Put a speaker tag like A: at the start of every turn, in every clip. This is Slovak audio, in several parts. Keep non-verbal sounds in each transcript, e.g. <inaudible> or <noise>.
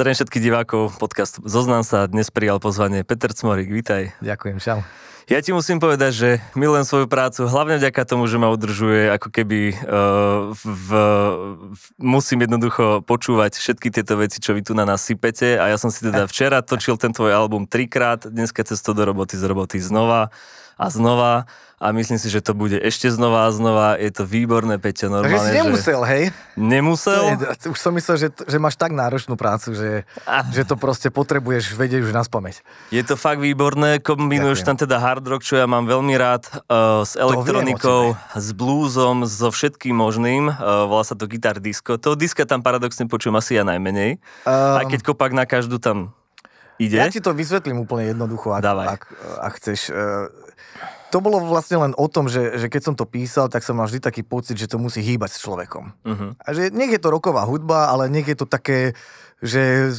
A: Zdravím všetkých divákov, podcast Zoznam sa dnes prijal pozvanie Peter Cmorik, vítaj. Ďakujem, čau. Ja ti musím povedať, že milujem svoju prácu, hlavne vďaka tomu, že ma udržuje ako keby uh, v, v, musím jednoducho počúvať všetky tieto veci, čo vy tu na nás sypete a ja som si teda včera točil ten tvoj album trikrát, dneska cez to do roboty z roboty znova a znova a myslím si, že to bude ešte znova a znova. Je to výborné, Peťo, normálne. Takže si nemusel, že... hej? Nemusel?
B: Už som myslel, že, že máš tak náročnú prácu, že, ah. že to proste potrebuješ vedieť už na spomeň.
A: Je to fakt výborné, kombinuješ tam teda hard rock, čo ja mám veľmi rád, uh, s elektronikou, s blúzom, so všetkým možným. Uh, volá sa to gitar disco. To diska tam paradoxne počujem asi ja najmenej.
C: Um... A
B: ehm, keď
A: kopak na každú tam
B: ide. Ja ti to vysvetlím úplne jednoducho, ak, ak, ak chceš. Eh, to bolo vlastne len o tom, že, že keď som to písal, tak som mal vždy taký pocit, že to musí hýbať s človekom. Uh-huh. A že nech je to roková hudba, ale nech je to také, že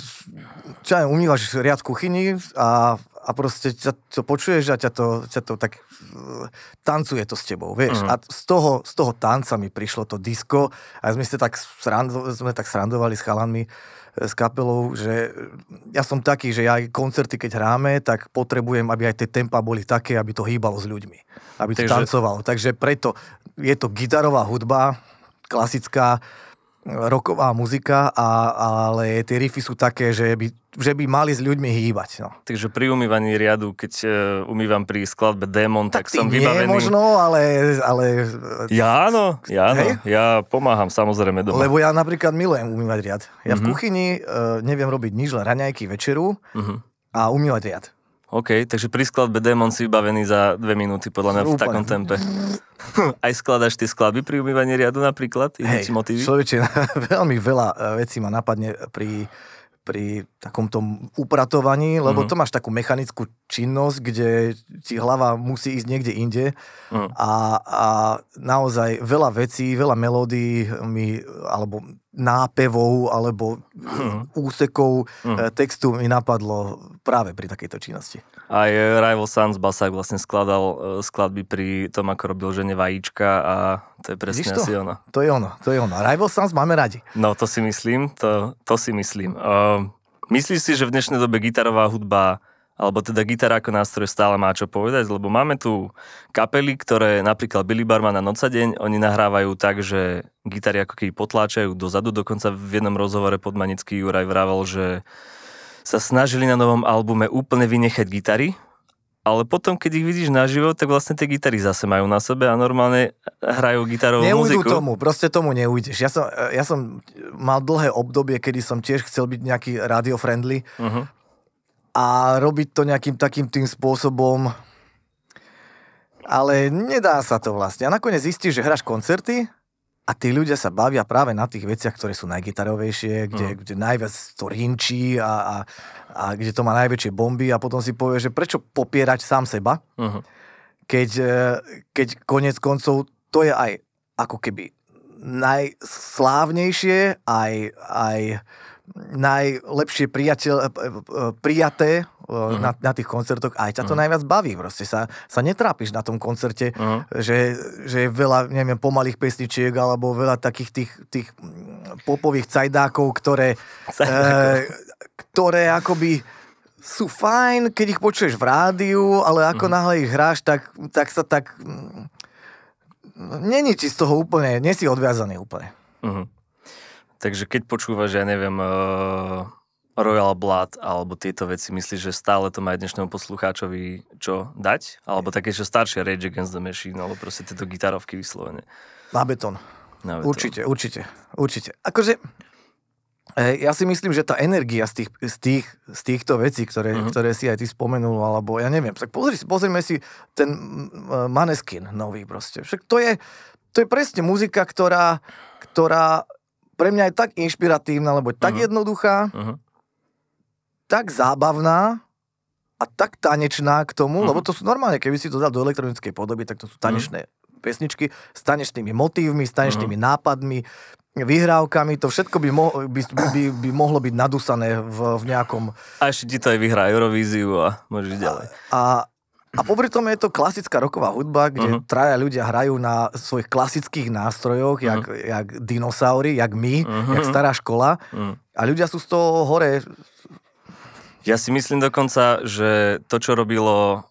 B: čo aj umývaš riad kuchyni a, a proste ťa to počuješ a ťa to, ťa to tak tancuje to s tebou, vieš. Uh-huh. A z toho, z toho tanca mi prišlo to disko a sme, sa tak srando, sme tak srandovali s chalanmi, s kapelou, že e, ja som taký, že ja aj koncerty, keď hráme, tak potrebujem, aby aj tie tempa boli také, aby to hýbalo s ľuďmi, aby to Takže... tancovalo. Takže preto je to gitarová hudba, klasická, roková muzika, a, ale tie riffy sú také, že by, že by mali s ľuďmi hýbať. No.
A: Takže pri umývaní riadu, keď e, umývam pri skladbe Démon, tak, tak som nie, vybavený. možno,
B: ale... ale... Ja
A: áno, ja, áno. ja pomáham samozrejme doma. Lebo
B: ja napríklad milujem umývať riad. Ja mm-hmm. v mhm. kuchyni uh, neviem robiť nič, len raňajky, večeru mm-hmm. a umývať riad.
A: OK, takže pri skladbe démon si vybavený za dve minúty, podľa mňa v takom tempe.
B: <laughs>
A: Aj skladaš tie skladby pri umývaní riadu napríklad? Hej, človeče,
B: <laughs> veľmi veľa e, vecí ma napadne pri pri takomto upratovaní, lebo mm-hmm. to máš takú mechanickú činnosť, kde ti hlava musí ísť niekde inde mm. a, a naozaj veľa vecí, veľa melódií mi, alebo nápevou alebo mhm. úsekou úsekov mhm. eh, textu mi napadlo práve pri takejto činnosti.
A: Aj eh, Rival Sons Basák vlastne skladal eh, skladby pri tom, ako robil žene vajíčka a to je presne to? asi ono.
B: To je ono, to je ono. Rival Sons máme radi.
A: No to si myslím, to, to si myslím. Uh, myslíš si, že v dnešnej dobe gitarová hudba alebo teda gitara ako nástroj stále má čo povedať, lebo máme tu kapely, ktoré napríklad Billy Barman na Noca deň, oni nahrávajú tak, že gitary ako keby potláčajú dozadu, dokonca v jednom rozhovore pod Manický Juraj vravel, že sa snažili na novom albume úplne vynechať gitary, ale potom, keď ich vidíš život, tak vlastne tie gitary zase majú na sebe a normálne hrajú gitarovú Neujdu muziku. tomu, proste
B: tomu neujdeš. Ja som, ja som mal dlhé obdobie, kedy som tiež chcel byť nejaký radio-friendly, uh-huh. Mhm a robiť to nejakým takým tým spôsobom, ale nedá sa to vlastne. A nakoniec zistíš, že hráš koncerty a tí ľudia sa bavia práve na tých veciach, ktoré sú najgitarovejšie, kde, mm. kde najviac to rinčí a, a, a kde to má najväčšie bomby a potom si povie, že prečo popierať sám seba, mm. keď, e, keď konec koncov to je aj ako keby najslávnejšie, aj, aj uh, najlepšie priateľ, eh, eh, eh, prijaté uh-huh. na, na tých koncertoch, aj ťa to uh-huh. najviac baví, proste sa, sa netrápiš na tom koncerte, uh-huh. že, že je veľa, neviem, pomalých pesničiek, alebo veľa takých tých, tých popových cajdákov, ktoré, e, ktoré akoby sú fajn, keď ich počuješ v rádiu, ale ako uh-huh. náhle ich hráš, tak, tak sa tak... Mm, není ti z toho úplne, nie si odviazaný úplne.
C: Uh-huh.
A: Takže keď počúvaš, ja neviem, uh, Royal Blood alebo tieto veci, myslíš, že stále to má dnešnému poslucháčovi čo dať? Alebo také, že staršie Rage
B: Against the Machine, alebo proste tieto gitarovky vyslovene. Na betón. Na betón. Určite, určite, určite. Akože, eh, ja si myslím, že tá energia z, tých, z, tých, z týchto vecí, ktoré, uh-huh. ktoré si aj ty spomenul, alebo ja neviem, tak pozri, pozrime si ten eh, Maneskin nový proste. Však to je, to je presne muzika, ktorá, ktorá pre mňa je tak inšpiratívna, lebo je tak uh-huh. jednoduchá, uh-huh. tak zábavná a tak tanečná k tomu, uh-huh. lebo to sú normálne, keby si to dal do elektronickej podoby, tak to sú mhm. tanečné uh-huh. pesničky s tanečnými motívmi, s tanečnými uh-huh. nápadmi, vyhrávkami, to všetko by, mo- by, by, by mohlo byť nadusané v, v nejakom...
A: A ešte ti to aj vyhrá Eurovíziu a môžeš ďalej.
B: A, a, a popri tom je to klasická roková hudba, kde uh-huh. traja ľudia hrajú na svojich klasických nástrojoch, uh-huh. jak, jak dinosaury, jak my, uh-huh. jak stará škola. Uh-huh. A ľudia sú z toho hore.
A: Ja si myslím dokonca, že to, čo robilo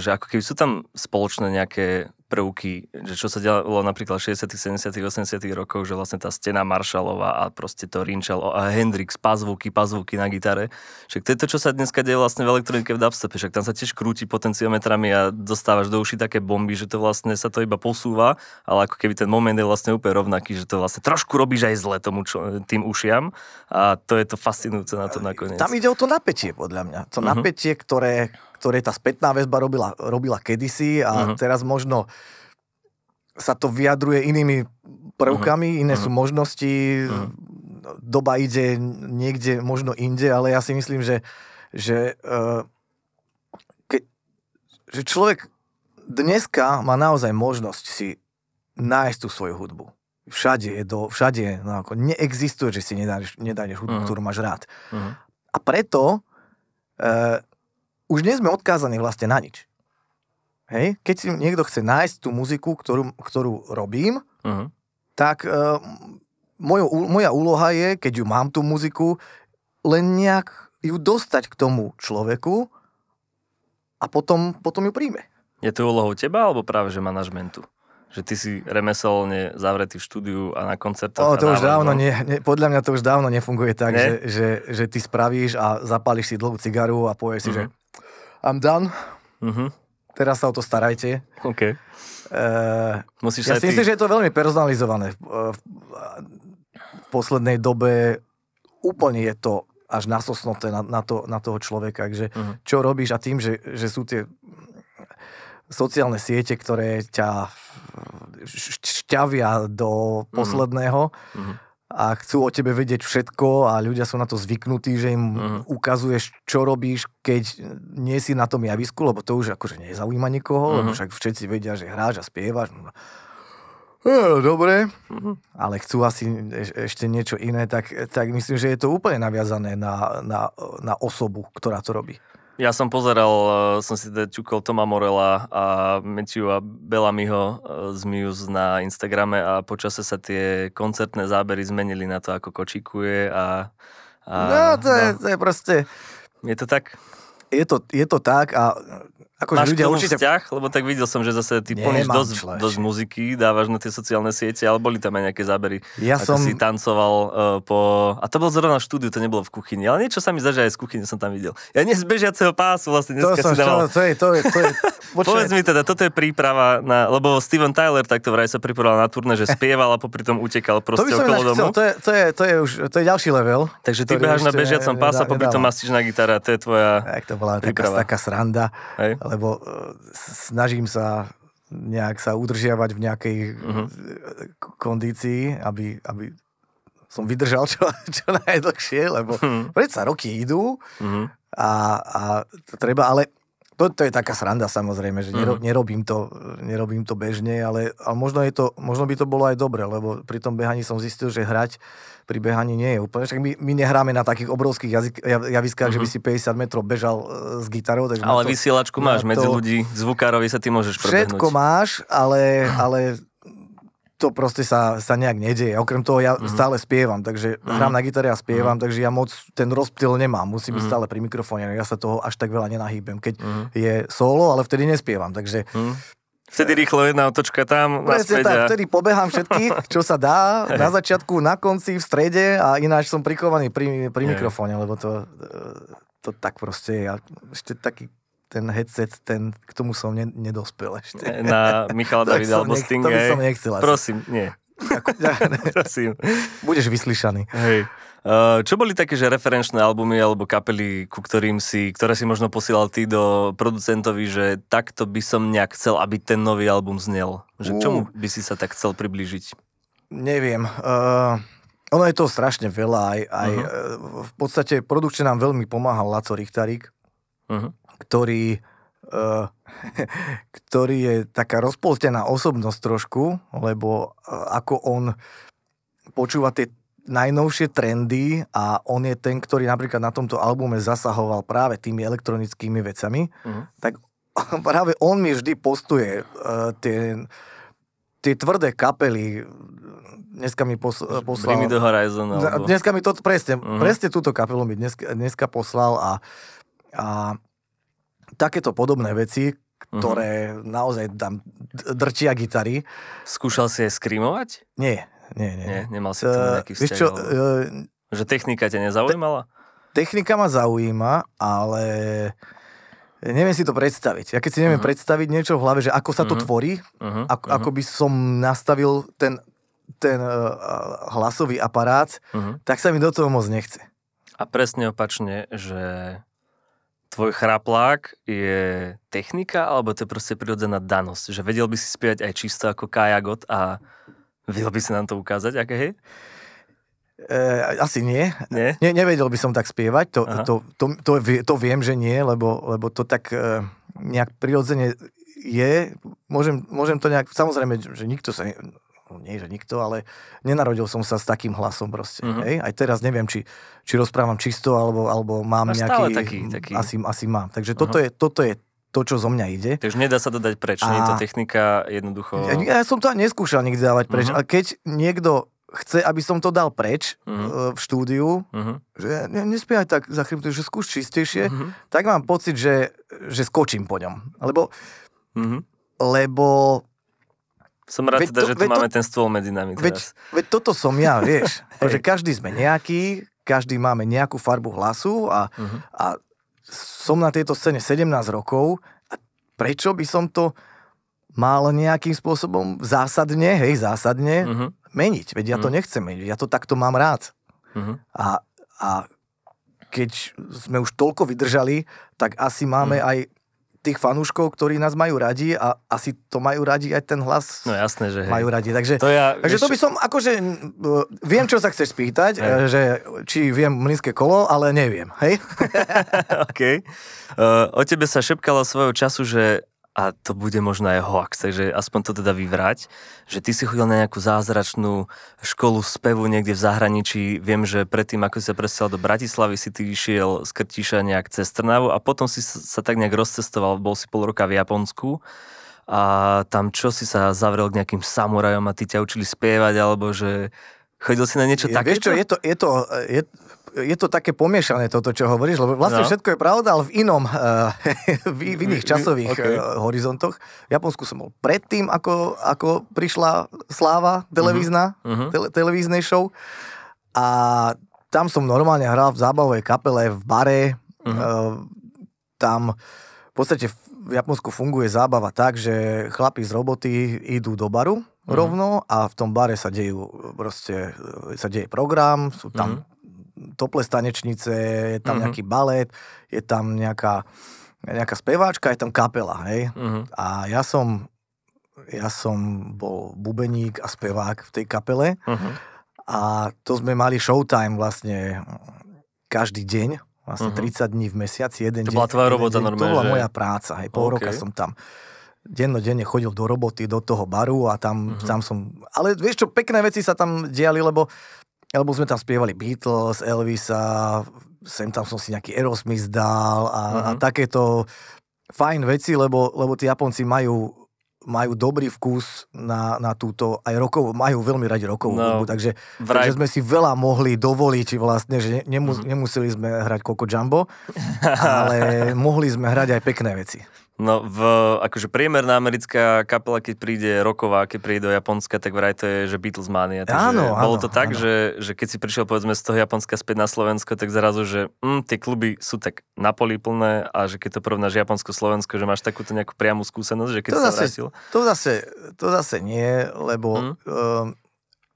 A: že ako keby sú tam spoločné nejaké prvky, že čo sa dialo napríklad v 60 70 80 rokoch, že vlastne tá stena Marshallova a proste to Rinčal a Hendrix, pazvuky, pazvuky na gitare. Však to je to, čo sa dneska deje vlastne v elektronike v dubstepe, však tam sa tiež krúti potenciometrami a dostávaš do uši také bomby, že to vlastne sa to iba posúva, ale ako keby ten moment je vlastne úplne rovnaký, že to vlastne trošku robíš aj zle tomu čo, tým ušiam a to je to fascinujúce na to nakoniec. Tam ide
B: o to napätie podľa mňa, to uh-huh. napätie, ktoré ktoré tá spätná väzba robila, robila kedysi a uh-huh. teraz možno sa to vyjadruje inými prvkami, uh-huh. iné uh-huh. sú mhm. možnosti, uh-huh. doba ide niekde možno inde, ale ja si myslím, že, že, uh, ke, že človek dneska má naozaj možnosť si nájsť tú svoju hudbu. Všade je do, všade, no ako neexistuje, že si nedáš, hudbu, uh-huh. ktorú máš rád. Uh-huh. A preto uh, už nie sme odkázaní vlastne na nič. Hej? Keď si niekto chce nájsť tú muziku, ktorú, ktorú robím, uh-huh. tak uh, mojo, moja úloha je, keď ju mám tú muziku, len nejak ju dostať k tomu človeku a potom, potom ju príjme.
A: Je to úlohou teba alebo práve že manažmentu? Že ty si remeselne zavretý v štúdiu a na koncertoch. O, to už dávno, nie,
B: nie, podľa mňa to už dávno nefunguje tak, nie? že, že, že ty spravíš a zapališ si dlhú cigaru a povieš mm-hmm. si, že mhm. I'm done. Mm-hmm. Teraz sa o to starajte. OK. Uh, Musíš ja si myslím, že je to veľmi personalizované. Uh, v poslednej dobe úplne je to až nasosnoté na, na, to, na toho človeka, Takže uh-huh. čo robíš a tým, že, že sú tie sociálne siete, ktoré ťa šťavia do mhm. posledného, uh-huh a chcú o tebe vedieť všetko a ľudia sú na to zvyknutí, že im uh-huh. ukazuješ, čo robíš, keď nie si na tom javisku, lebo to už akože nezaujíma nikoho, uh-huh. lebo mhm. však všetci vedia, že hráš a spievaš. No, e, dobre, uh-huh. ale chcú asi ešte niečo iné, tak, tak myslím, že je to úplne naviazané na, na, na osobu, ktorá to robí.
A: Ja som pozeral, eh, som si teda čukol Toma Morela a Matthew a Bellamiho eh, z Muse na Instagrame a počase sa tie koncertné zábery zmenili na to, ako kočikuje a... a no, to, no. Je, to je
B: proste... Je to tak? Je to, je to tak a ako Máš ľudia určite...
A: vzťah? Lebo tak videl som, že zase ty plníš dosť, dosť muziky, dávaš na tie sociálne siete, ale boli tam aj nejaké zábery. Ja ako som... si tancoval uh, po... A to bol zrovna v štúdiu, to nebolo v kuchyni, ale niečo sa mi zažia aj z kuchyny, som tam videl. Ja nie z bežiaceho pásu vlastne dneska to som si dával...
B: to je, to je, to je... <laughs> Povedz
A: mi teda, toto je príprava na... Lebo Steven Tyler takto vraj sa pripravoval na turné, že <laughs> spieval a popri tom utekal proste to okolo domu. to,
B: je, to, je, to, je už, to je ďalší level. Takže ty beháš na bežiacom pásu a popri tom
A: mastiš na gitara, to je tvoja Tak to bola taká, taká
B: sranda. Hej? lebo e, snažím sa nejak sa udržiavať v nejakej uh-huh. kondícii, aby, aby som vydržal čo, <laughs> čo najdlhšie, lebo uh-huh. predsa roky idú uh-huh. a, a to treba, ale to, to je taká sranda samozrejme, že uh-huh. nerobím, to, nerobím to bežne, ale, ale možno, je to, možno by to bolo aj dobre, lebo pri tom behaní som zistil, že hrať uh, pri behaní nie je úplne. Však my, my nehráme na takých obrovských jazyk, javiskách, uh-huh. že by mhm. si 50 metrov bežal e, s gitarou. Takže ale to, vysielačku máš to, medzi ľudí,
A: zvukárovi sa ty môžeš prebehnúť. Všetko
B: máš, ale, mhm. ale to proste sa, sa nejak nedieje. Okrem toho ja uh-huh. stále spievam, takže uh-huh. hrám na gitare a spievam, uh-huh. takže ja moc ten rozptyl nemám. Musím uh-huh. byť stále pri mikrofóne, ja sa toho až tak veľa nenahýbem, keď uh-huh. je solo, ale vtedy nespievam. Takže Uh-huh. Vtedy rýchlo
A: jedna otočka tam. Presne tak, a... vtedy
B: pobehám všetkých, čo sa dá. Na začiatku, na konci, v strede a ináč som prikovaný pri, pri mikrofóne, lebo to, to tak proste je. A ešte taký ten headset, ten, k tomu som ne, nedospel ešte. Na Michala <laughs> Davida alebo Stinga. To by som nechcel. Prosím, nie.
A: <laughs> Prosím.
B: Budeš vyslyšaný.
A: Hej. Eh, čo boli také, že referenčné albumy alebo kapely, ku ktorým si, ktoré si možno posielal ty do producentovi, že takto by som nejak chcel, aby ten nový album znel? Že k čomu by si sa tak chcel priblížiť?
B: Neviem. Uh, ono je to strašne veľa. Aj, aj uh-huh. v podstate produkčne nám veľmi pomáhal Laco Richtarík, uh-huh. ktorý Eh, <laughs> ktorý je taká rozpoltená osobnosť trošku, lebo eh, ako on počúva tie najnovšie trendy a on je ten, ktorý napríklad na tomto albume zasahoval práve tými elektronickými vecami, uh-huh. tak <laughs> práve on mi vždy postuje uh, tie, tie tvrdé kapely. Dneska mi pos, uh, poslal... Bring Horizon. Alebo... Dneska mi to, presne, uh-huh. presne túto kapelu mi dnes, dneska poslal a, a takéto podobné veci, mhm. ktoré uh-huh. naozaj tam drčia gitary.
A: Skúšal si je skrimovať? Nie, nie, nie. nie nemal si eh, to nejaký vzťah? čo, uh, eh, že technika ťa nezaujímala?
B: Te, technika ma zaujíma, ale neviem si to predstaviť. Ja keď si neviem uh-huh. predstaviť niečo v hlave, že ako sa to uh-huh. tvorí,
C: uh-huh. Ako, ako
B: by som nastavil ten, ten uh, hlasový aparát, uh-huh. tak sa mi do toho moc nechce.
A: A presne opačne, že tvoj chraplák je technika, alebo to je proste prirodzená danosť? Že vedel by si spievať aj čisto ako Kajagot a vedel by si nám to ukázať, aké hej?
B: E, asi nie. nie. Ne, nevedel by som tak spievať, to, to, to, to, to viem, že nie, lebo, lebo to tak e, nejak prirodzene je. Môžem, môžem to nejak, samozrejme, že nikto sa No, nie že nikto, ale nenarodil som sa s takým hlasom proste. Mm-hmm. Hej? Aj teraz neviem, či, či rozprávam čisto, alebo, alebo mám Až nejaký... taký, taký... Asi, asi mám. Takže uh-huh. toto, je, toto je to, čo zo mňa ide.
A: Takže nedá sa to dať preč, a... nie je to technika jednoducho... Ja,
B: ja som to ani neskúšal nikdy dávať preč, uh-huh. ale keď niekto chce, aby som to dal preč uh-huh. v štúdiu, uh-huh. že ne, aj tak za chrbtom, že skúš čistejšie, uh-huh. tak mám pocit, že, že skočím po ňom. Lebo, uh-huh. lebo
A: som rád veď teda, to, že tu máme to, ten stôl medzi nami teraz.
B: Veď, veď toto som ja, vieš. <laughs> že akože každý sme nejaký, každý máme nejakú farbu hlasu a, uh-huh. a som na tejto scéne 17 rokov a prečo by som to mal nejakým spôsobom zásadne, hej, zásadne uh-huh. meniť? Veď ja uh-huh. to mhm. nechcem meniť, ja to takto mám rád. Uh-huh. A, a keď sme už toľko vydržali, tak asi máme uh-huh. aj tých fanúškov, ktorí nás majú radi a asi to majú radi aj ten hlas. No jasné, že hej. Majú radi, takže to, ja, takže vieš... to by som akože, viem, čo sa chceš spýtať, hej. E, že či viem mlinské kolo, ale neviem, hej?
A: <laughs> OK. Uh, o tebe sa šepkalo svojho času, že a to bude možno aj hoax, takže aspoň to teda vyvrať, že ty si chodil na nejakú zázračnú školu spevu niekde v zahraničí, viem, že predtým, ako si sa presel do Bratislavy, si ty išiel z Krtiša nejak cez Trnavu a potom si sa tak nejak rozcestoval, bol si pol roka v Japonsku a tam čo si sa zavrel k nejakým samurajom a ty ťa učili spievať, alebo že Chodil si na niečo také? Vieš čo, je
B: to, je to, je, je to také pomiešané toto, čo hovoríš, lebo vlastne no. všetko je pravda, ale v inom, uh, <laughs> v, v iných časových okay. Eh, horizontoch. V Japonsku som bol predtým, ako, ako prišla sláva televízna, uh-huh. tele, televíznej show a tam som normálne hral v zábavovej kapele, v bare, uh-huh. uh, tam v podstate v Japonsku funguje zábava tak, že chlapi z roboty idú do baru, rovno a v tom bare sa dejú proste, sa deje program, sú tam mm tople stanečnice, je tam uh-huh. nejaký balet, je tam nejaká, nejaká speváčka, je tam kapela, hej. Uh-huh. A ja som, ja som bol bubeník a spevák v tej kapele uh-huh. a to sme mali showtime vlastne každý deň, vlastne uh-huh. 30 dní v mesiaci, jeden to deň. To bola tvoja robota deň, normálne, To bola že? moja práca, hej, pol okay. roka som tam dennodenne chodil do roboty, do toho baru a tam, uh-huh. tam som... Ale vieš čo, pekné veci sa tam diali, lebo lebo sme tam spievali Beatles, Elvisa, sem tam som si nejaký Aerosmith dal a, mm-hmm. a mhm. takéto fajn veci, lebo, lebo tí Japonci majú majú dobrý vkus na, na túto, aj rokov, majú veľmi radi rokovú no, hudbu, takže, vraj. takže sme si veľa mohli dovoliť vlastne, že nemus, mm-hmm. nemuseli sme hrať Coco Jumbo, <laughs> ale mohli sme hrať aj pekné veci.
A: No, v, akože priemerná americká kapela, keď príde roková, keď príde do Japonska, tak vraj to je, že Beatles mania. Takže áno, áno, bolo to tak, áno. Že, že keď si prišiel povedzme z toho Japonska späť na Slovensko, tak zrazu, že mm, tie kluby sú tak napolí plné a že keď to porovnáš Japonsko-Slovensko, že máš takúto nejakú priamu skúsenosť, že keď to sa zase, vrátil... To
B: zase, to zase nie, lebo mm. uh,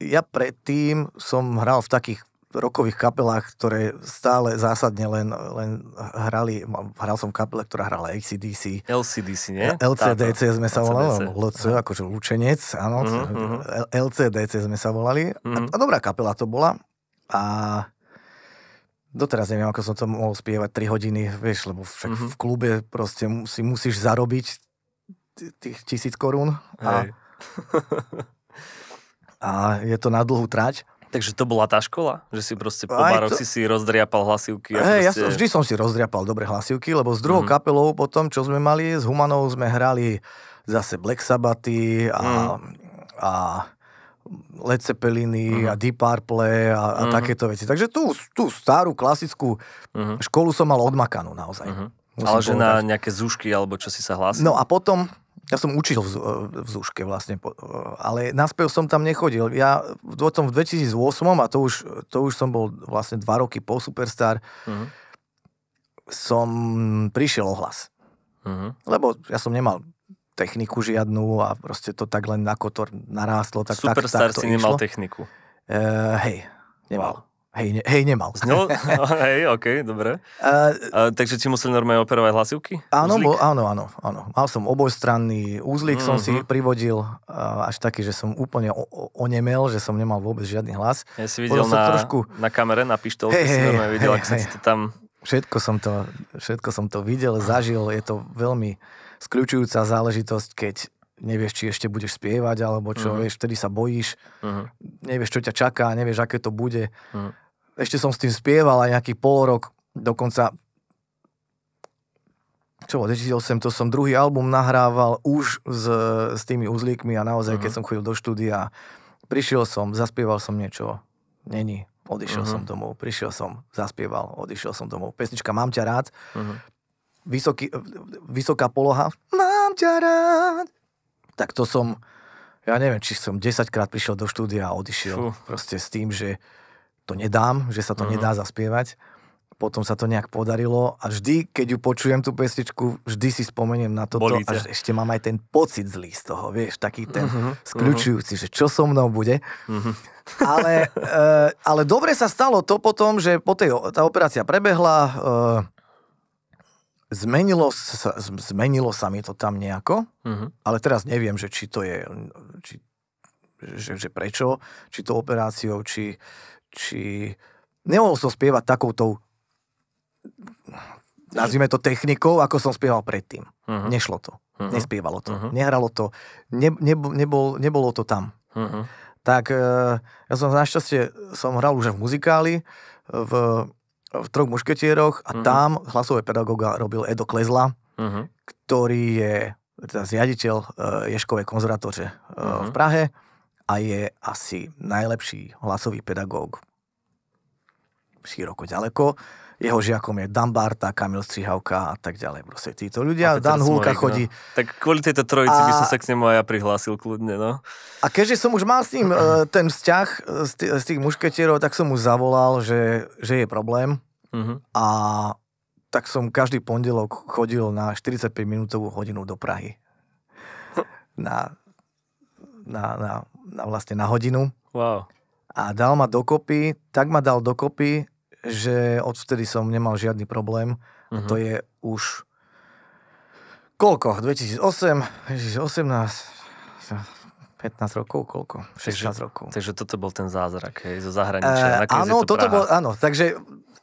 B: ja predtým som hral v takých rokových kapelách, ktoré stále zásadne len, len hrali, hral som v kapele, ktorá hrala ACDC. LCDC, nie? E- LCDC no, akože mhm, mhm. sme sa volali, LC, akože Lučenec, áno. LCDC sme sa volali. A, dobrá kapela to bola. A doteraz neviem, ako som to mohol spievať 3 hodiny, vieš, lebo však mhm. v klube proste si musíš zarobiť tých tisíc korún. A, <laughs> a je to na dlhú trať. Takže to
A: bola tá škola? Že si proste po Aj baroch to... si si rozdriapal hlasivky? A hey, proste... ja som, vždy
B: som si rozdriapal dobre hlasivky, lebo s druhou mm. kapelou potom, čo sme mali, s Humanou sme hrali zase Black Sabbathy a, mm. a Led Zeppeliny mm. a Deep Purple a, a mm. takéto veci. Takže tú, tú starú klasickú mm. školu som mal odmakanú naozaj. Mm. Ale že povedať. na nejaké zúšky alebo čo si sa hlásil? No a potom ja som učil v, v Zúške vlastne, ale na spev som tam nechodil. Ja potom v 2008, a to už, to už som bol vlastne dva roky po Superstar, uh-huh. som prišiel ohlas. Uh-huh. Mhm. Lebo ja som nemal techniku žiadnu a proste to tak len na kotor narástlo. Tak, Superstar tak, tak si išlo. nemal techniku. E, hej, nemal. Hej, ne, hej nemal. No,
A: <laughs> hej, OK, dobre. Uh, uh, takže ti museli normálne operovať hlasivky? Áno, bo,
B: áno, áno, áno. Mal som obojstranný úzlik, mm-hmm. som si ich mhm. privodil uh, až taký, že som úplne o, o, onemel, že som nemal vôbec žiadny hlas. Ja si videl na, trošku... na kamere, na pištolke, hey, si normálne videl, hey, ak hey. to tam... Všetko som to, všetko som to videl, zažil, je to veľmi skľúčujúca záležitosť, keď nevieš, či ešte budeš spievať, alebo čo, uh-huh. vieš, vtedy sa bojíš, uh-huh. nevieš, čo ťa čaká, nevieš, aké to bude. Uh-huh ešte som s tým spieval aj nejaký rok, dokonca čo 2008, to som druhý album nahrával už s, s tými uzlíkmi a naozaj, uh-huh. keď mhm. som chodil do štúdia, prišiel som, zaspieval som niečo, není, odišiel uh-huh. som domov, prišiel som, zaspieval, odišiel som domov. Pesnička Mám ťa rád, uh-huh. Vysoký, vysoká poloha, mám ťa rád, tak to som, ja neviem, či som 10 krát prišiel do štúdia a odišiel Fuh. proste s tým, že to nedám, že sa to uh-huh. nedá zaspievať. Potom sa to nejak podarilo a vždy, keď ju počujem tú pesničku, vždy si spomeniem na toto Bolíte. a ešte mám aj ten pocit zlý z toho, vieš, taký ten mm-hmm. Mhm. skľúčujúci, že čo so mnou bude. Uh-huh. Ale, e, ale dobre sa stalo to potom, že po tej, tá operácia prebehla, e, zmenilo, sa, zmenilo sa mi to tam nejako, uh-huh. ale teraz neviem, že či to je, či, že, že prečo, či to operáciou, či či nemohol som spievať takouto nazvime to technikou, ako som spieval predtým. Uh-huh. Nešlo to. Uh-huh. Nespievalo to. Uh-huh. Nehralo to. Ne, ne, nebol, nebolo to tam. Uh-huh. Tak e, ja som našťastie som hral už v muzikáli v, v Troch mušketieroch a uh-huh. tam hlasové pedagóga robil Edo Klezla, uh-huh. ktorý je teda zriaditeľ e, Ješkovej uh-huh. E, v Prahe a je asi najlepší hlasový pedagóg široko ďaleko. Jeho žiakom je Dan Barta, Kamil Strihavka a tak ďalej. Proste títo ľudia. A Dan Hulka no. chodí.
A: No. Tak kvôli tejto trojici a... by som sa k nemu aj ja prihlásil kľudne. No.
B: A keďže som už mal s ním uh-huh. ten vzťah e, z, t- z tých mušketierov, tak som mu zavolal, že, že je problém. Uh-huh. A tak som každý pondelok chodil na 45-minútovú hodinu do Prahy. <laughs> na na, na, na, vlastne na hodinu. Wow. A dal ma dokopy, tak ma dal dokopy, že odvtedy som nemal žiadny problém. Uh-huh. A to mhm. je už koľko? 2008, 2018, 15 rokov, koľko? 16 takže,
A: rokov. Takže toto bol ten zázrak, hej, zo zahraničia. Uh, áno, to toto bol,
B: áno, takže